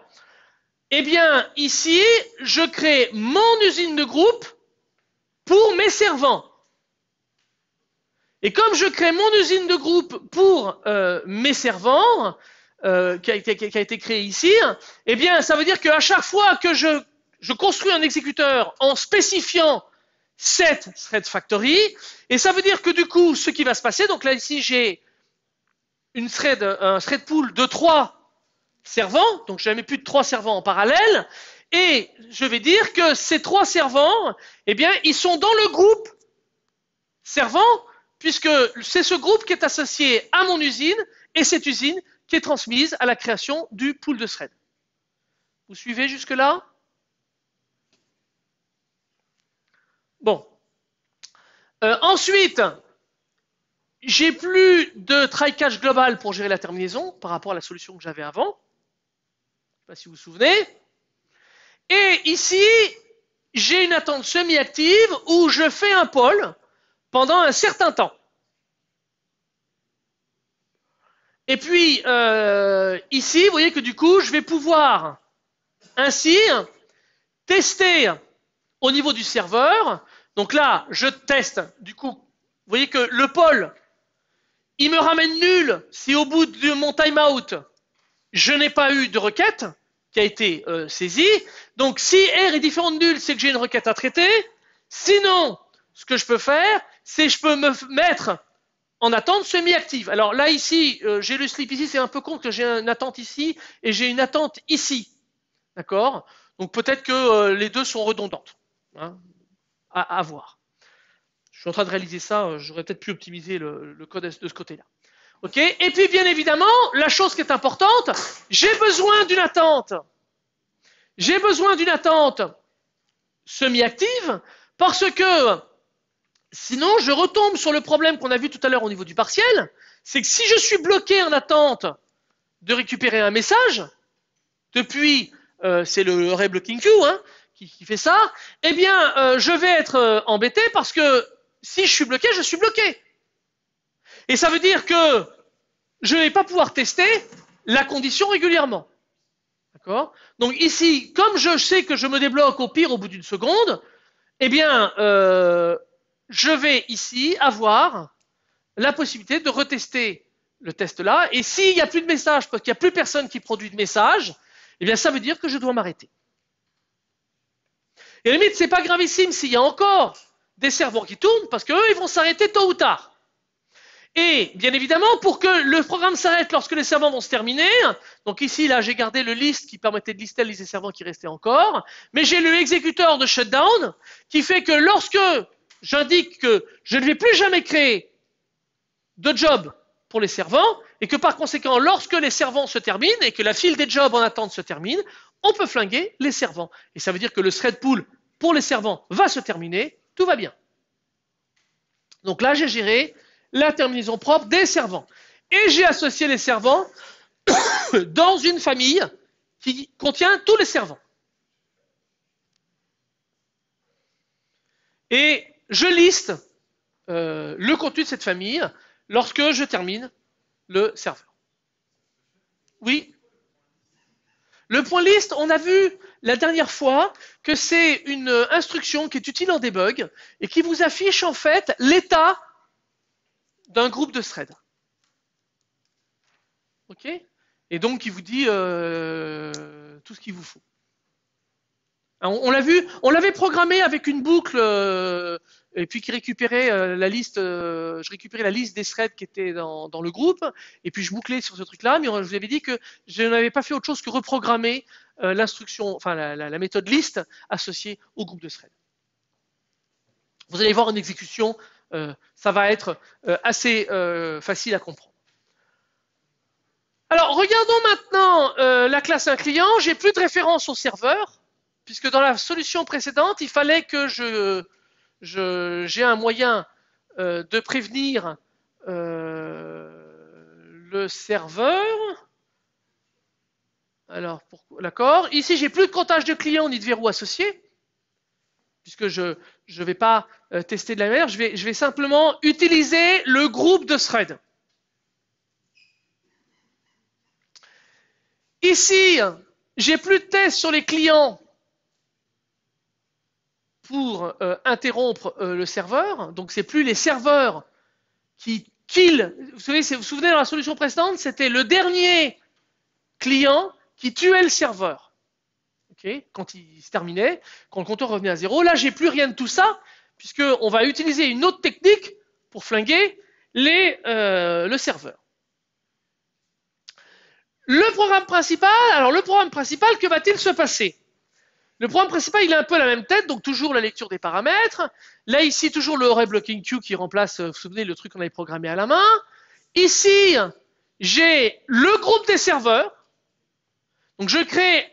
eh bien, ici, je crée mon usine de groupe pour mes servants. Et comme je crée mon usine de groupe pour euh, mes servants, euh, qui, a été, créé ici, eh bien, ça veut dire qu'à chaque fois que je, je, construis un exécuteur en spécifiant cette thread factory, et ça veut dire que du coup, ce qui va se passer, donc là ici, j'ai une thread, un thread pool de trois servants, donc je jamais plus de trois servants en parallèle, et je vais dire que ces trois servants, eh bien, ils sont dans le groupe servant, puisque c'est ce groupe qui est associé à mon usine et cette usine qui est transmise à la création du pool de thread. Vous suivez jusque-là Bon. Euh, ensuite, j'ai plus de try catch global pour gérer la terminaison par rapport à la solution que j'avais avant. Je ne sais pas si vous vous souvenez. Et ici, j'ai une attente semi-active où je fais un pôle pendant un certain temps. Et puis, euh, ici, vous voyez que du coup, je vais pouvoir ainsi tester au niveau du serveur. Donc là, je teste, du coup, vous voyez que le pôle il me ramène nul si au bout de mon timeout, je n'ai pas eu de requête qui a été euh, saisie. Donc si R est différent de nul, c'est que j'ai une requête à traiter. Sinon, ce que je peux faire, c'est je peux me mettre en attente semi-active. Alors là, ici, euh, j'ai le slip ici, c'est un peu con que j'ai une attente ici et j'ai une attente ici. D'accord Donc peut-être que euh, les deux sont redondantes. Hein, à, à voir je suis en train de réaliser ça, euh, j'aurais peut-être pu optimiser le, code de ce côté-là. OK Et puis, bien évidemment, la chose qui est importante, j'ai besoin d'une attente. J'ai besoin d'une attente semi-active parce que sinon, je retombe sur le problème qu'on a vu tout à l'heure au niveau du partiel. C'est que si je suis bloqué en attente de récupérer un message, depuis, euh, c'est le reblocking blocking queue hein, qui, fait ça, eh bien, euh, je vais être embêté parce que si je suis bloqué, je suis bloqué. Et ça veut dire que je ne vais pas pouvoir tester la condition régulièrement. D'accord Donc ici, comme je sais que je me débloque au pire au bout d'une seconde, eh bien, euh, je vais ici avoir la possibilité de retester le test là. Et s'il n'y a plus de message, parce qu'il n'y a plus personne qui produit de message, eh bien, ça veut dire que je dois m'arrêter. Et à la limite, c'est pas gravissime s'il y a encore des serveurs qui tournent parce qu'eux, ils vont s'arrêter tôt ou tard. Et bien évidemment, pour que le programme s'arrête lorsque les servants vont se terminer, donc ici, là, j'ai gardé le list qui permettait de lister les servants qui restaient encore, mais j'ai le exécuteur de shutdown qui fait que lorsque j'indique que je ne vais plus jamais créer de job pour les servants, et que par conséquent, lorsque les servants se terminent et que la file des jobs en attente se termine, on peut flinguer les servants. Et ça veut dire que le thread pool pour les servants va se terminer tout va bien. Donc là, j'ai géré la terminaison propre des servants. Et j'ai associé les servants dans une famille qui contient tous les servants. Et je liste euh, le contenu de cette famille lorsque je termine le serveur. Oui Le point liste, on a vu la dernière fois que c'est une instruction qui est utile en debug et qui vous affiche en fait l'état d'un groupe de threads. OK Et donc, qui vous dit euh, tout ce qu'il vous faut. On, l'a vu, on l'avait programmé avec une boucle euh, et puis qui récupérait euh, la liste, je récupérais la liste des threads qui étaient dans, le groupe et puis je bouclais sur ce truc-là. Mais on, je vous avais dit que je n'avais pas fait autre chose que reprogrammer euh, l'instruction, enfin la, méthode liste associée au groupe de thread. Vous allez voir en exécution, euh, ça va être euh, assez facile à comprendre. Alors, regardons maintenant la classe un client. J'ai plus de référence au serveur, puisque dans la solution précédente, il fallait que je, j'ai un moyen de prévenir le serveur. Alors, d'accord. Ici, j'ai plus de comptage de clients ni de verrou associés, puisque je ne vais pas euh, tester de la manière. Je vais, je vais simplement utiliser le groupe de thread. Ici, j'ai plus de tests sur les clients pour euh, interrompre euh, le serveur. Donc, ce n'est plus les serveurs qui kill. Vous, savez, vous vous souvenez dans la solution précédente, c'était le dernier client qui tuait le serveur. quand il se terminait, quand le compteur revenait à zéro, là, j'ai plus rien de tout ça, puisqu'on va utiliser une autre technique pour flinguer euh, le serveur. Le programme principal, alors le programme principal, que va-t-il se passer le programme principal, il a un peu la même tête, donc toujours la lecture des paramètres. Là, ici, toujours le array blocking queue qui remplace, euh, vous vous souvenez, le truc qu'on avait programmé à la main. Ici, j'ai le groupe des serveurs. Donc je crée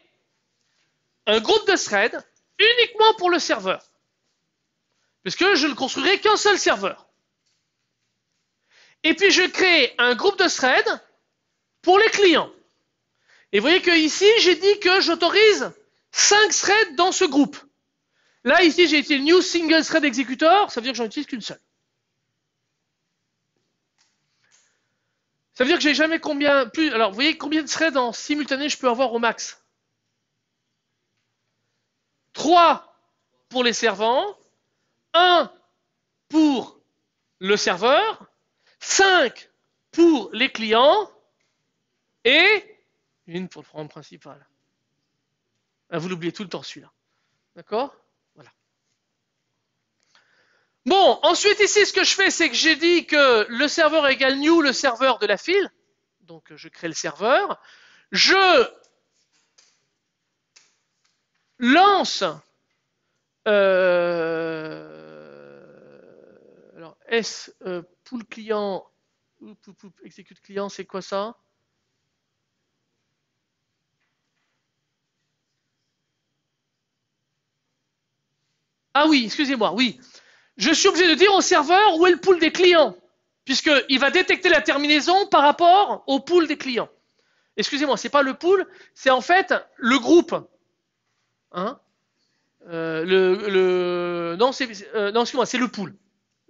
un groupe de threads uniquement pour le serveur. Puisque je ne construirai qu'un seul serveur. Et puis je crée un groupe de threads pour les clients. Et vous voyez que ici, j'ai dit que j'autorise 5 threads dans ce groupe. Là, ici, j'ai été new single thread executor, ça veut dire que j'en utilise qu'une seule. Ça veut dire que j'ai jamais combien plus. Alors, vous voyez combien de threads en simultané je peux avoir au max 3 pour les servants, 1 pour le serveur, 5 pour les clients et une pour le programme principal. Ah, vous l'oubliez tout le temps celui-là. D'accord Bon, ensuite ici, ce que je fais, c'est que j'ai dit que le serveur égale new, le serveur de la file. Donc, je crée le serveur. Je lance... Euh, alors, S, euh, pool client, exécute client, c'est quoi ça Ah oui, excusez-moi, oui je suis obligé de dire au serveur où est le pool des clients, puisqu'il va détecter la terminaison par rapport au pool des clients. Excusez-moi, ce n'est pas le pool, c'est en fait le groupe. Hein euh, le, non, c'est, euh, moi c'est le pool.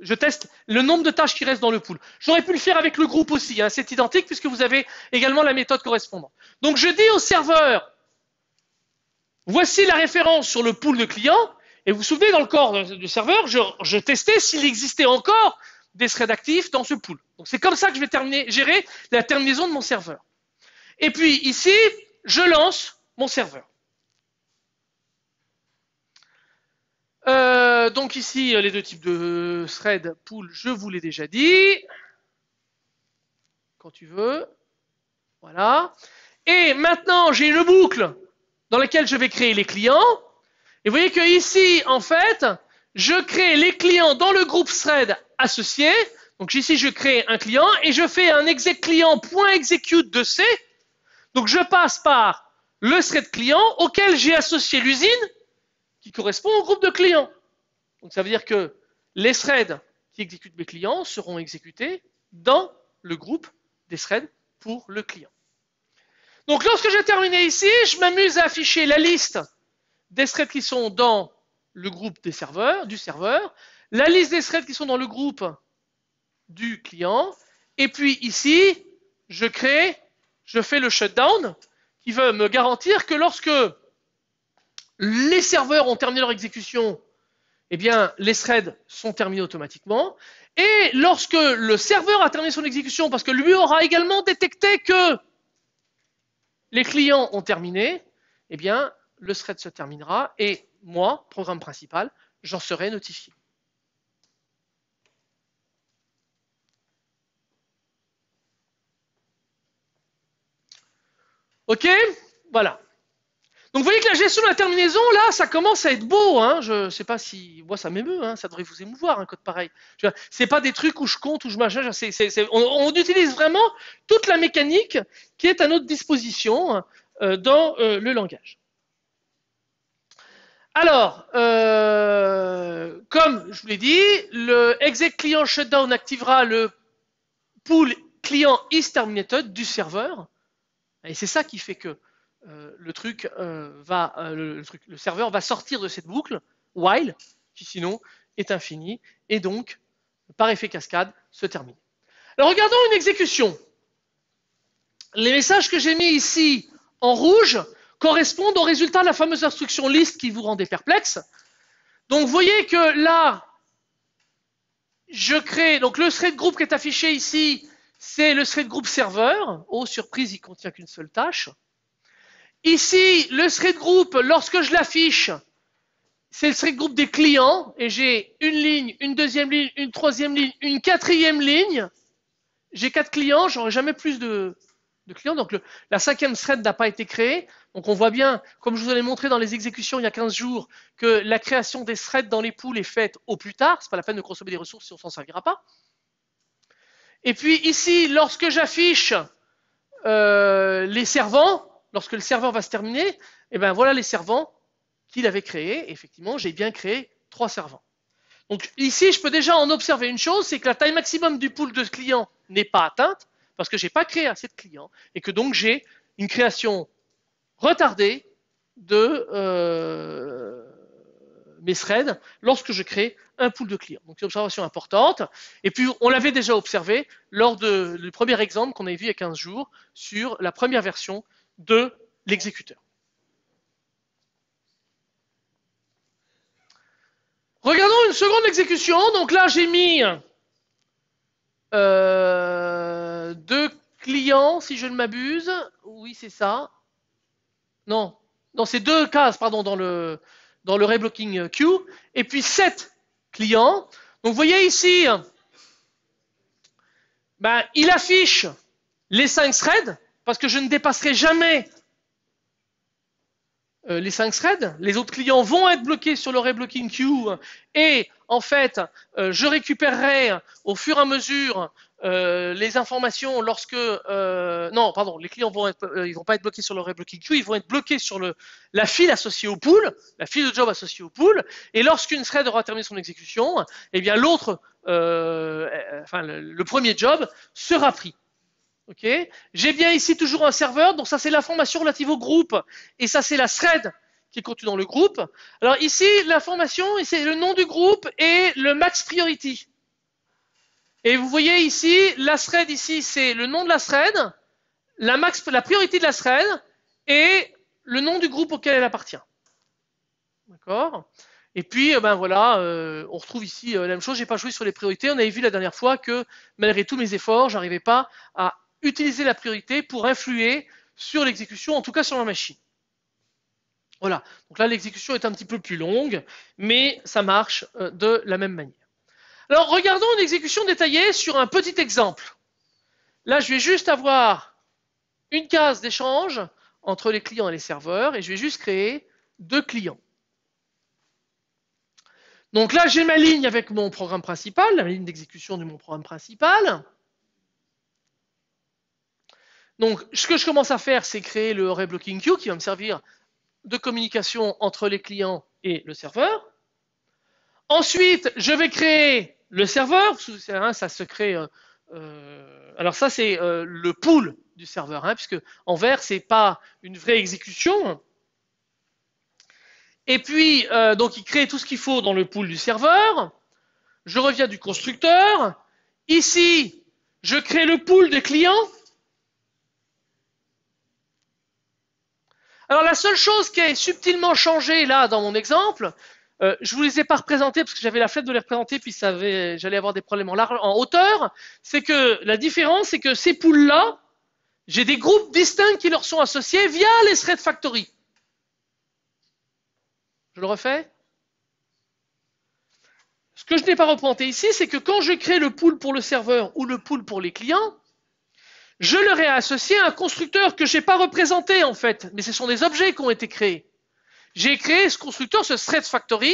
Je teste le nombre de tâches qui restent dans le pool. J'aurais pu le faire avec le groupe aussi, hein, c'est identique puisque vous avez également la méthode correspondante. Donc je dis au serveur, voici la référence sur le pool de clients, et vous vous souvenez, dans le corps du serveur, je, testais s'il existait encore des threads actifs dans ce pool. Donc c'est comme ça que je vais gérer la terminaison de mon serveur. Et puis ici, je lance mon serveur. Euh, donc ici, les deux types de threads pool, je vous l'ai déjà dit. Quand tu veux. Voilà. Et maintenant, j'ai une boucle dans laquelle je vais créer les clients. Et vous voyez qu'ici, en fait, je crée les clients dans le groupe thread associé. Donc ici, je crée un client et je fais un exec client.execute de C. Donc je passe par le thread client auquel j'ai associé l'usine qui correspond au groupe de clients. Donc ça veut dire que les threads qui exécutent mes clients seront exécutés dans le groupe des threads pour le client. Donc lorsque j'ai terminé ici, je m'amuse à afficher la liste des threads qui sont dans le groupe des serveurs, du serveur, la liste des threads qui sont dans le groupe du client, et puis ici, je crée, je fais le shutdown qui veut me garantir que lorsque les serveurs ont terminé leur exécution, eh bien, les threads sont terminés automatiquement. Et lorsque le serveur a terminé son exécution, parce que lui aura également détecté que les clients ont terminé, eh bien, le thread se terminera et moi, programme principal, j'en serai notifié. Ok Voilà. Donc vous voyez que la gestion de la terminaison, là, ça commence à être beau. Hein. je ne sais pas si... Moi, ça m'émeut, hein. ça devrait vous émouvoir, un code pareil. Ce n'est pas des trucs où je compte, où je machin. On, utilise vraiment toute la mécanique qui est à notre disposition euh, dans euh, le langage. Alors, euh, comme je vous l'ai dit, le exec client shutdown activera le pool client is terminated du serveur. Et c'est ça qui fait que euh, le truc euh, va, le serveur va sortir de cette boucle while, qui sinon est infini, et donc, par effet cascade, se termine. Alors regardons une exécution. Les messages que j'ai mis ici en rouge, correspondent au résultat de la fameuse instruction list qui vous rendait perplexe. Donc, vous voyez que là, je crée, donc le thread group qui est affiché ici, c'est le thread group serveur. Oh, surprise, il contient qu'une seule tâche. Ici, le thread group, lorsque je l'affiche, c'est le thread group des clients, et j'ai une ligne, une deuxième ligne, une troisième ligne, une quatrième ligne. J'ai quatre clients, j'aurai jamais plus de, donc la cinquième thread n'a pas été créée. Donc on voit bien, comme je vous l'ai montré dans les exécutions il y a 15 jours, que la création des threads dans les poules est faite au plus tard. Ce n'est pas la peine de consommer des ressources si on ne s'en servira pas. Et puis ici, lorsque j'affiche euh, les servants, lorsque le serveur va se terminer, et eh ben voilà les servants qu'il avait créés. effectivement, j'ai bien créé trois servants. Donc ici, je peux déjà en observer une chose, c'est que la taille maximum du pool de clients n'est pas atteinte parce que je n'ai pas créé assez de clients et que donc j'ai une création retardée de euh, mes threads lorsque je crée un pool de clients. Donc, c'est une observation importante. Et puis, on l'avait déjà observé lors du premier exemple qu'on avait vu il y a 15 jours sur la première version de l'exécuteur. Regardons une seconde exécution. Donc là, j'ai mis euh, deux clients, si je ne m'abuse. Oui, c'est ça. Non, dans ces deux cases, pardon, dans le, dans reblocking queue. Et puis sept clients. Donc, vous voyez ici, ben, il affiche les cinq threads, parce que je ne dépasserai jamais euh, les cinq threads. Les autres clients vont être bloqués sur le reblocking queue. Et en fait, euh, je récupérerai au fur et à mesure euh, les informations lorsque euh, non pardon les clients vont euh, ils vont pas être bloqués sur le reblocking queue ils vont être bloqués sur le la file associée au pool la file de job associée au pool et lorsqu'une thread aura terminé son exécution eh bien l'autre euh, enfin le, premier job sera pris ok j'ai bien ici toujours un serveur donc ça c'est l'information relative au groupe et ça c'est la thread qui est contenue dans le groupe alors ici l'information c'est le nom du groupe et le max priority et vous voyez ici, la thread ici, c'est le nom de la thread, la, priorité de la thread et le nom du groupe auquel elle appartient. D'accord Et puis, euh, ben voilà, euh, on retrouve ici euh, la même chose. J'ai pas joué sur les priorités. On avait vu la dernière fois que malgré tous mes efforts, j'arrivais pas à utiliser la priorité pour influer sur l'exécution, en tout cas sur ma machine. Voilà. Donc là, l'exécution est un petit peu plus longue, mais ça marche de la même manière. Alors regardons une exécution détaillée sur un petit exemple. Là, je vais juste avoir une case d'échange entre les clients et les serveurs et je vais juste créer deux clients. Donc là, j'ai ma ligne avec mon programme principal, la ligne d'exécution de mon programme principal. Donc, ce que je commence à faire, c'est créer le array blocking queue qui va me servir de communication entre les clients et le serveur. Ensuite, je vais créer le serveur, ça se crée. Euh, euh, alors ça, c'est euh, le pool du serveur, hein, puisque en vert, c'est pas une vraie exécution. Et puis, donc, il crée tout ce qu'il faut dans le pool du serveur. Je reviens du constructeur. Ici, je crée le pool des clients. Alors la seule chose qui est subtilement changée là dans mon exemple, je euh, je vous les ai pas représentés parce que j'avais la flemme de les représenter puis j'allais avoir des problèmes en, large, en hauteur. C'est que la différence, c'est que ces poules-là, j'ai des groupes distincts qui leur sont associés via les thread factory. Je le refais. Ce que je n'ai pas représenté ici, c'est que quand je crée le pool pour le serveur ou le pool pour les clients, je leur ai associé un constructeur que je n'ai pas représenté en fait, mais ce sont des objets qui ont été créés j'ai créé ce constructeur, ce thread factory,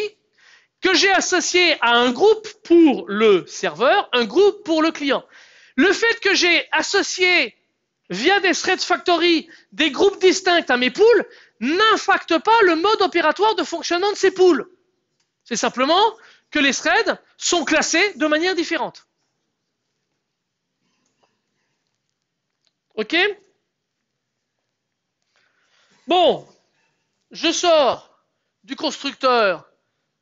que j'ai associé à un groupe pour le serveur, un groupe pour le client. Le fait que j'ai associé via des thread factory des groupes distincts à mes poules n'infacte pas le mode opératoire de fonctionnement de ces poules. C'est simplement que les threads sont classés de manière différente. OK Bon, je sors du constructeur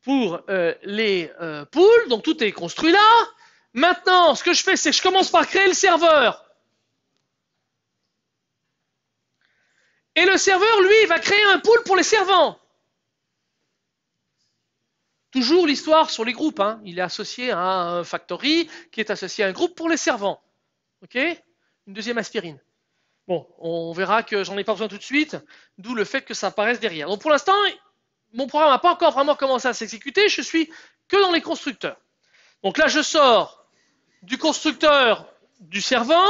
pour euh, les euh, poules, donc tout est construit là. Maintenant, ce que je fais, c'est que je commence par créer le serveur. Et le serveur, lui, va créer un pool pour les servants. Toujours l'histoire sur les groupes. Hein. Il est associé à un factory qui est associé à un groupe pour les servants. OK Une deuxième aspirine. Bon, on verra que j'en ai pas besoin tout de suite, d'où le fait que ça apparaisse derrière. Donc pour l'instant, mon programme n'a pas encore vraiment commencé à s'exécuter, je suis que dans les constructeurs. Donc là, je sors du constructeur du servant,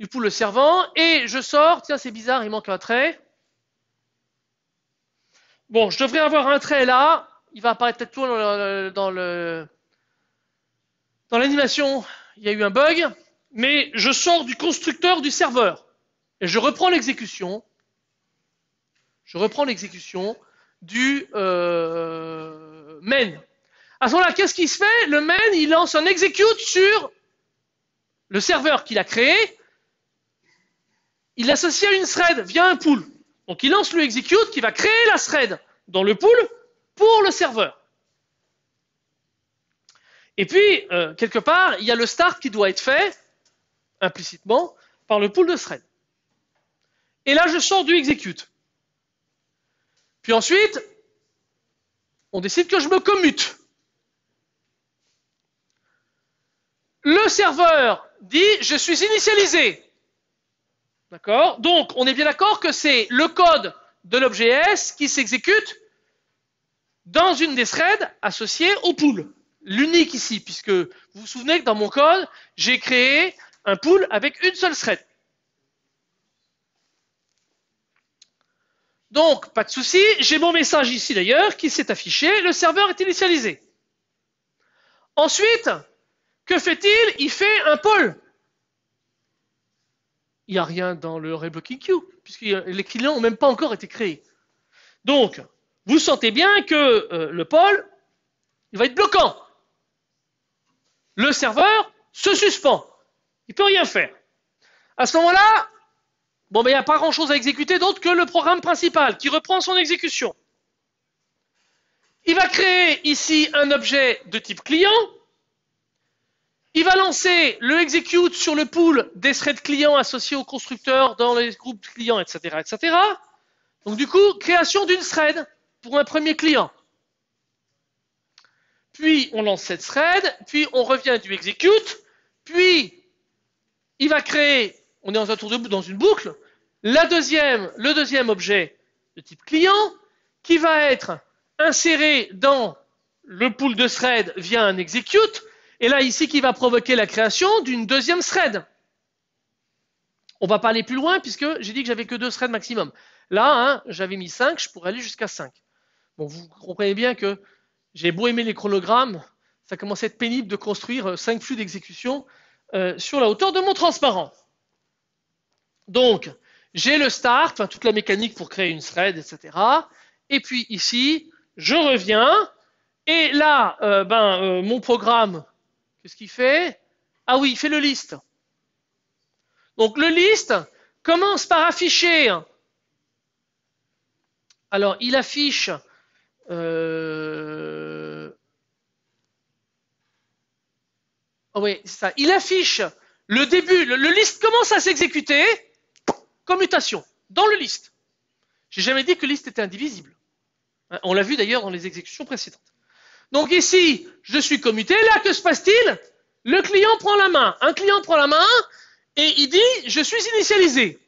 du pool le servant, et je sors, tiens, c'est bizarre, il manque un trait. Bon, je devrais avoir un trait là, il va apparaître peut-être tout dans l'animation, il y a eu un bug, mais je sors du constructeur du serveur. Et je reprends l'exécution. Je reprends l'exécution du euh, main. À ce moment-là, qu'est-ce qui se fait Le main, il lance un execute sur le serveur qu'il a créé. Il l'associe à une thread via un pool. Donc il lance le execute qui va créer la thread dans le pool pour le serveur. Et puis, euh, quelque part, il y a le start qui doit être fait, implicitement, par le pool de thread. Et là, je sors du exécute. Puis ensuite, on décide que je me commute. Le serveur dit je suis initialisé. D'accord Donc, on est bien d'accord que c'est le code de l'objet S qui s'exécute dans une des threads associées au pool. L'unique ici, puisque vous vous souvenez que dans mon code, j'ai créé un pool avec une seule thread. Donc, pas de souci, j'ai mon message ici d'ailleurs qui s'est affiché, le serveur est initialisé. Ensuite, que fait-il Il fait un poll. Il n'y a rien dans le reblocking queue, puisque les clients n'ont même pas encore été créés. Donc, vous sentez bien que euh, le pôle, il va être bloquant. Le serveur se suspend. Il ne peut rien faire. À ce moment-là, Bon, mais il n'y a pas grand-chose à exécuter d'autre que le programme principal qui reprend son exécution. Il va créer ici un objet de type client. Il va lancer le execute sur le pool des threads clients associés au constructeur dans les groupes clients, etc., etc. Donc du coup, création d'une thread pour un premier client. Puis on lance cette thread, puis on revient du execute, puis il va créer, on est dans, un tour de, dans une boucle, la deuxième, le deuxième objet de type client qui va être inséré dans le pool de thread via un execute, et là ici qui va provoquer la création d'une deuxième thread. On va pas aller plus loin puisque j'ai dit que j'avais que deux threads maximum. Là, hein, j'avais mis 5, je pourrais aller jusqu'à 5. Bon, vous comprenez bien que j'ai beau aimer les chronogrammes, ça commence à être pénible de construire euh, cinq flux d'exécution euh, sur la hauteur de mon transparent. Donc, j'ai le start, toute la mécanique pour créer une thread, etc. Et puis ici, je reviens, et là, euh, ben, euh, mon programme, qu'est-ce qu'il fait Ah oui, il fait le list. Donc le list commence par afficher. Alors, il affiche... Ah Oh, oui, ça. Il affiche le début, le, le list commence à s'exécuter, commutation dans le liste. J'ai jamais dit que liste était indivisible. Hein, on l'a vu d'ailleurs dans les exécutions précédentes. Donc ici, je suis commuté. Là, que se passe-t-il Le client prend la main. Un client prend la main et il dit, je suis initialisé.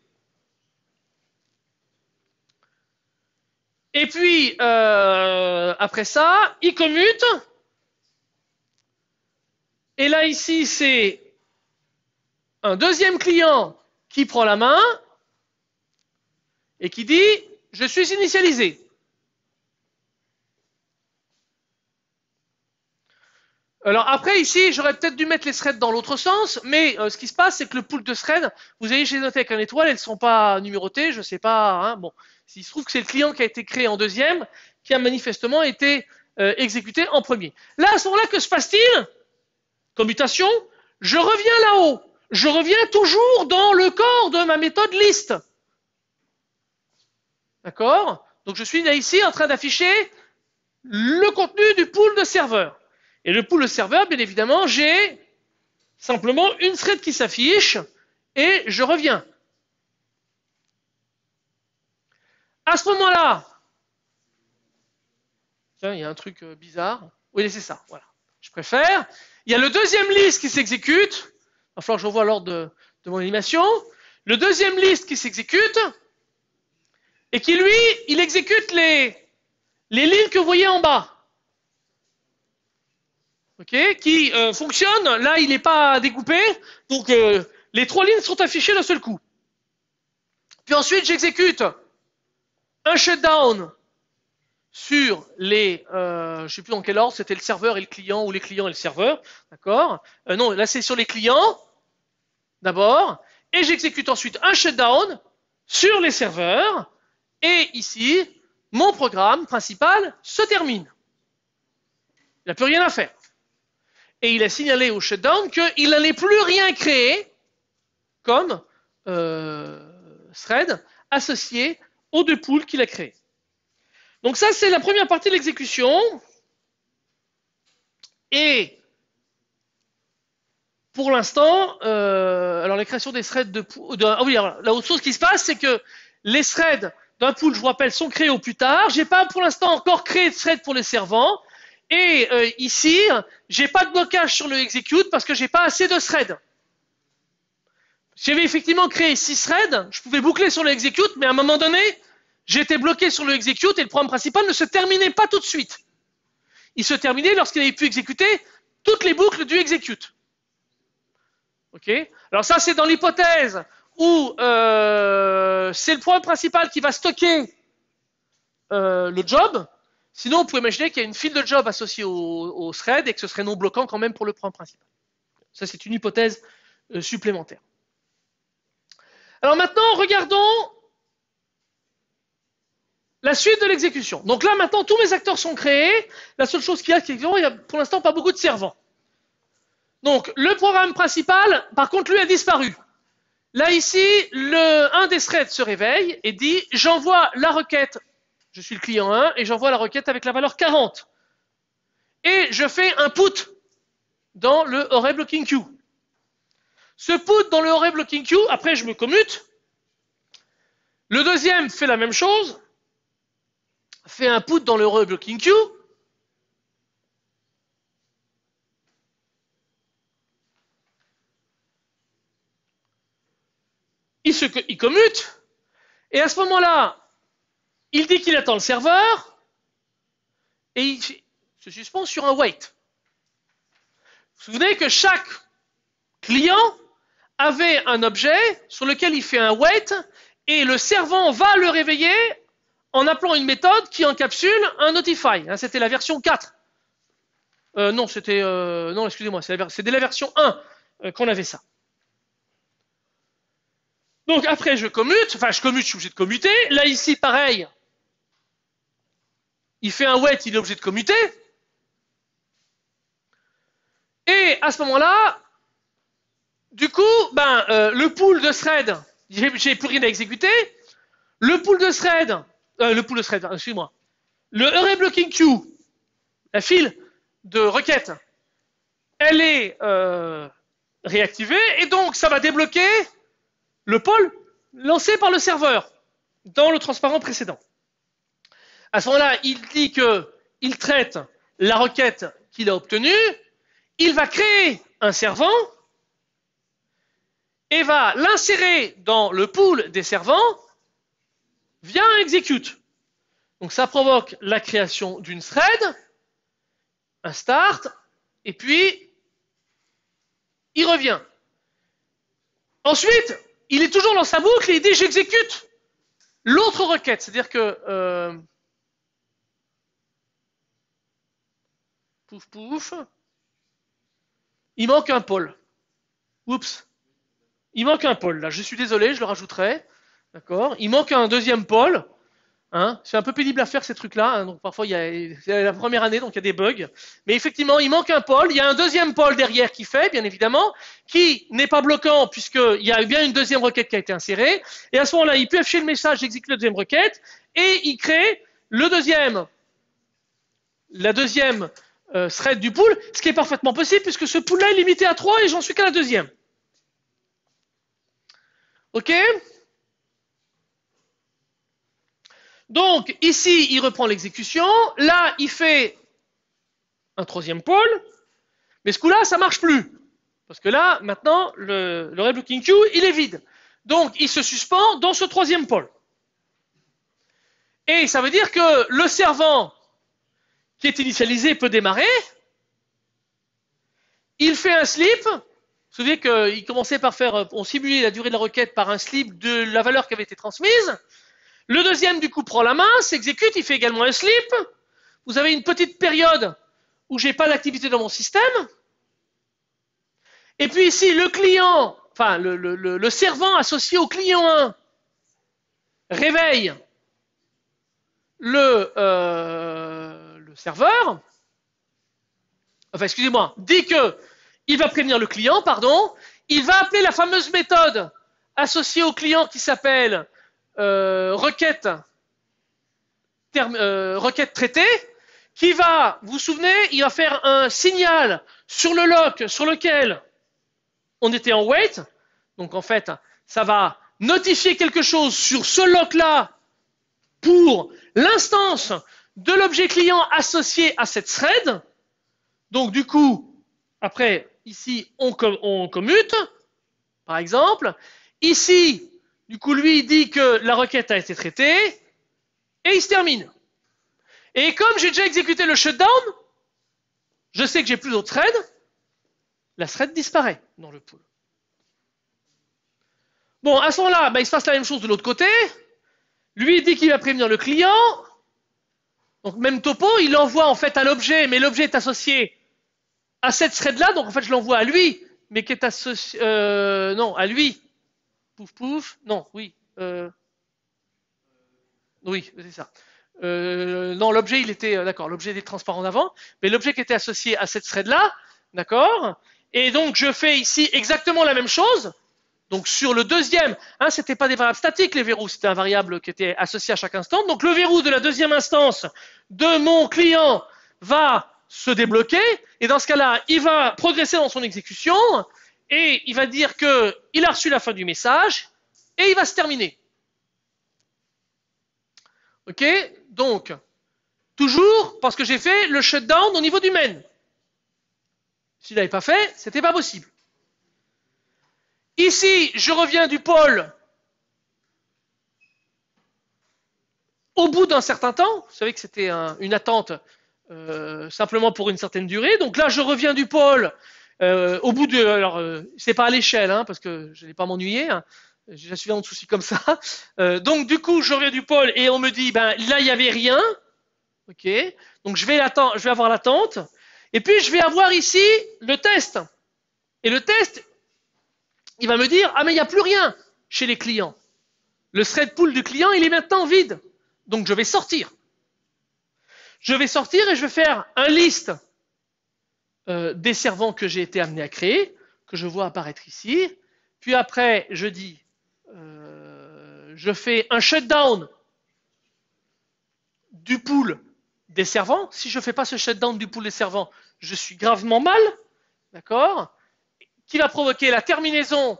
Et puis, euh, après ça, il commute. Et là, ici, c'est un deuxième client qui prend la main et qui dit je suis initialisé. Alors après, ici, j'aurais peut-être dû mettre les threads dans l'autre sens, mais euh, ce qui se passe, c'est que le pool de threads, vous avez chez noté avec un étoile, elles ne sont pas numérotées, je ne sais pas. Hein. bon, s'il se trouve que c'est le client qui a été créé en deuxième, qui a manifestement été euh, exécuté en premier. Là, à ce moment-là, que se passe-t-il Commutation, je reviens là-haut. Je reviens toujours dans le corps de ma méthode liste. D'accord Donc je suis là ici en train d'afficher le contenu du pool de serveurs. Et le pool de serveur, bien évidemment, j'ai simplement une thread qui s'affiche et je reviens. À ce moment-là, il y a un truc euh, bizarre. Oui, c'est ça, voilà. Je préfère. Il y a le deuxième liste qui s'exécute. Il va falloir que je revoie l'ordre de, de, mon animation. Le deuxième liste qui s'exécute et qui lui, il exécute les, lignes que vous voyez en bas. qui fonctionnent, euh, fonctionne. Là, il n'est pas découpé. Donc, euh, les trois lignes sont affichées d'un seul coup. Puis ensuite, j'exécute un shutdown sur les, euh, je ne sais plus dans quel ordre, c'était le serveur et le client ou les clients et le serveur, d'accord Non, là c'est sur les clients d'abord, et j'exécute ensuite un shutdown sur les serveurs et ici, mon programme principal se termine. Il n'a plus rien à faire. Et il a signalé au shutdown qu'il n'allait plus rien créer comme euh, thread associé aux deux poules qu'il a créées. Donc ça, c'est la première partie de l'exécution. Et pour l'instant, euh, alors la création des threads de, pool... ah oui, la autre chose qui se passe, c'est que les threads un pool, je vous rappelle, sont créés au plus tard. n'ai pas pour l'instant encore créé de thread pour les servants. Et ici, euh, ici, j'ai pas de blocage sur le execute parce que je n'ai pas assez de threads. J'avais effectivement créé 6 threads, je pouvais boucler sur le execute, mais à un moment donné, j'étais bloqué sur le execute et le programme principal ne se terminait pas tout de suite. Il se terminait lorsqu'il avait pu exécuter toutes les boucles du execute. Ok Alors ça, c'est dans l'hypothèse où euh, c'est le programme principal qui va stocker euh, le job. Sinon, on pouvez imaginer qu'il y a une file de job associée au, thread et que ce serait non bloquant quand même pour le programme principal. Ça, c'est une hypothèse euh, supplémentaire. Alors maintenant, regardons la suite de l'exécution. Donc là, maintenant, tous mes acteurs sont créés. La seule chose qu'il y a, c'est a pour l'instant pas beaucoup de servants. Donc, le programme principal, par contre, lui, a disparu. Là, ici, un des threads se réveille et dit J'envoie la requête, je suis le client 1, et j'envoie la requête avec la valeur 40. Et je fais un put dans le array blocking queue. Ce put dans le array blocking queue, après, je me commute. Le deuxième fait la même chose, fait un put dans le horrible blocking queue. il, commute, et à ce moment-là, il dit qu'il attend le serveur, et il se suspend sur un wait. Vous vous souvenez que chaque client avait un objet sur lequel il fait un wait, et le servant va le réveiller en appelant une méthode qui encapsule un notify. Hein, c'était la version 4. Euh, non, c'était... Euh, non, excusez-moi, c'était la, version 1 euh, qu'on avait ça. Donc après, je commute, enfin, je commute, je suis obligé de commuter. Là, ici, pareil. Il fait un wet, il est obligé de commuter. Et à ce moment-là, du coup, ben, euh, le pool de thread, j'ai plus rien à exécuter. Le pool de thread, euh, le pool de thread, hein, excuse-moi. Le array blocking queue, la file de requête, elle est euh, réactivée et donc ça va débloquer le pôle lancé par le serveur dans le transparent précédent. À ce moment-là, il dit qu'il traite la requête qu'il a obtenue, il va créer un servant et va l'insérer dans le pool des servants via un execute. Donc ça provoque la création d'une thread, un start, et puis il revient. Ensuite, il est toujours dans sa boucle et il dit j'exécute l'autre requête. C'est-à-dire que euh, pouf pouf, il manque un pôle. Oups, il manque un pôle. Là, je suis désolé, je le rajouterai. D'accord. Il manque un deuxième pôle. Hein? c'est un peu pénible à faire ces trucs-là. Hein. parfois, il la première année, donc il y a des bugs. Mais effectivement, il manque un pôle. Il y a un deuxième pôle derrière qui fait, bien évidemment, qui n'est pas bloquant puisqu'il y a bien une deuxième requête qui a été insérée. Et à ce moment-là, il peut afficher le message, exécuter la deuxième requête et il crée le deuxième, la deuxième euh, thread du pool, ce qui est parfaitement possible puisque ce pool-là est limité à 3 et j'en suis qu'à la deuxième. OK Donc, ici, il reprend l'exécution. Là, il fait un troisième pôle. Mais ce coup-là, ça ne marche plus. Parce que là, maintenant, le, le queue, il est vide. Donc, il se suspend dans ce troisième pôle. Et ça veut dire que le servant qui est initialisé peut démarrer. Il fait un slip. Vous vous souvenez qu'il commençait par faire, euh, on simulait la durée de la requête par un slip de la valeur qui avait été transmise. Le deuxième, du coup, prend la main, s'exécute, il fait également un slip. Vous avez une petite période où je n'ai pas d'activité dans mon système. Et puis ici, le client, enfin le, servant associé au client 1 réveille euh, le, serveur. Enfin, excusez-moi, dit que il va prévenir le client, pardon, il va appeler la fameuse méthode associée au client qui s'appelle euh, requête, euh, requête traitée, qui va, vous vous souvenez, il va faire un signal sur le lock sur lequel on était en wait. Donc en fait, ça va notifier quelque chose sur ce lock-là pour l'instance de l'objet client associé à cette thread. Donc du coup, après, ici, on commute, par exemple. Ici, du coup, lui, il dit que la requête a été traitée et il se termine. Et comme j'ai déjà exécuté le shutdown, je sais que j'ai plus d'autres threads, la thread disparaît dans le pool. Bon, à ce moment-là, bah, il se passe la même chose de l'autre côté. Lui, il dit qu'il va prévenir le client. Donc, même topo, il l'envoie en fait à l'objet, mais l'objet est associé à cette thread-là. Donc, en fait, je l'envoie à lui, mais qui est associé. Euh, non, à lui, Pouf pouf, non, oui. Euh, oui, c'est ça. Euh, non, l'objet, il était, euh, d'accord, l'objet était transparent en avant, mais l'objet qui était associé à cette thread-là, d'accord Et donc, je fais ici exactement la même chose. Donc, sur le deuxième, hein, ce n'était pas des variables statiques, les verrous, c'était un variable qui était associé à chaque instant, Donc, le verrou de la deuxième instance de mon client va se débloquer, et dans ce cas-là, il va progresser dans son exécution, et il va dire qu'il a reçu la fin du message et il va se terminer. Ok Donc, toujours parce que j'ai fait le shutdown au niveau du main. S'il n'avait pas fait, c'était pas possible. Ici, je reviens du pôle au bout d'un certain temps. Vous savez que c'était une attente euh, simplement pour une certaine durée. Donc là, je reviens du pôle euh, au bout de, alors, euh, c'est pas à l'échelle, hein, parce que je n'ai pas m'ennuyer. Hein, J'ai suffisamment de soucis comme ça. Euh, donc, du coup, je reviens du pôle et on me dit, ben là, il n'y avait rien. OK. Donc, je vais, je vais avoir l'attente. Et puis, je vais avoir ici le test. Et le test, il va me dire, ah, mais il n'y a plus rien chez les clients. Le thread pool du client, il est maintenant vide. Donc, je vais sortir. Je vais sortir et je vais faire un liste euh, des servants que j'ai été amené à créer, que je vois apparaître ici. Puis après, je dis, euh, je fais un shutdown du pool des servants. Si je ne fais pas ce shutdown du pool des servants, je suis gravement mal, d'accord Qui va provoquer la terminaison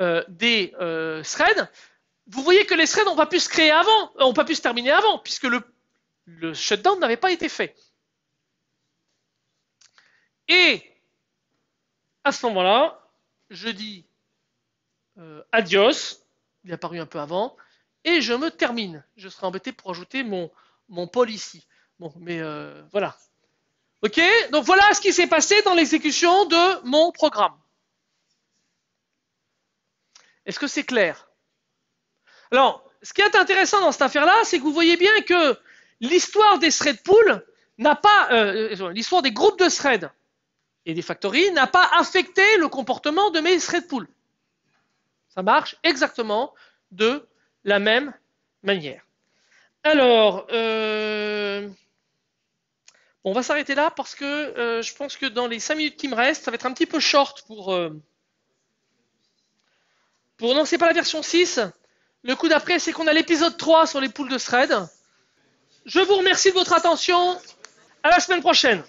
euh, des threads. Vous voyez que les threads n'ont pas pu se créer avant, n'ont pas pu se terminer avant, puisque le shutdown n'avait pas été fait. Et à ce moment-là, je dis euh, adios, il est apparu un peu avant, et je me termine. Je serai embêté pour ajouter mon, mon pôle ici. Bon, mais euh, voilà. OK Donc voilà ce qui s'est passé dans l'exécution de mon programme. Est-ce que c'est clair Alors, ce qui est intéressant dans cette affaire-là, c'est que vous voyez bien que l'histoire des threads pool n'a pas. Euh, l'histoire des groupes de threads et des factories n'a pas affecté le comportement de mes thread pools. Ça marche exactement de la même manière. Alors, euh, on va s'arrêter là parce que euh, je pense que dans les 5 minutes qui me restent, ça va être un petit peu short pour... Euh, pour non, c'est pas la version 6. Le coup d'après, c'est qu'on a l'épisode 3 sur les poules de thread. Je vous remercie de votre attention. À la semaine prochaine.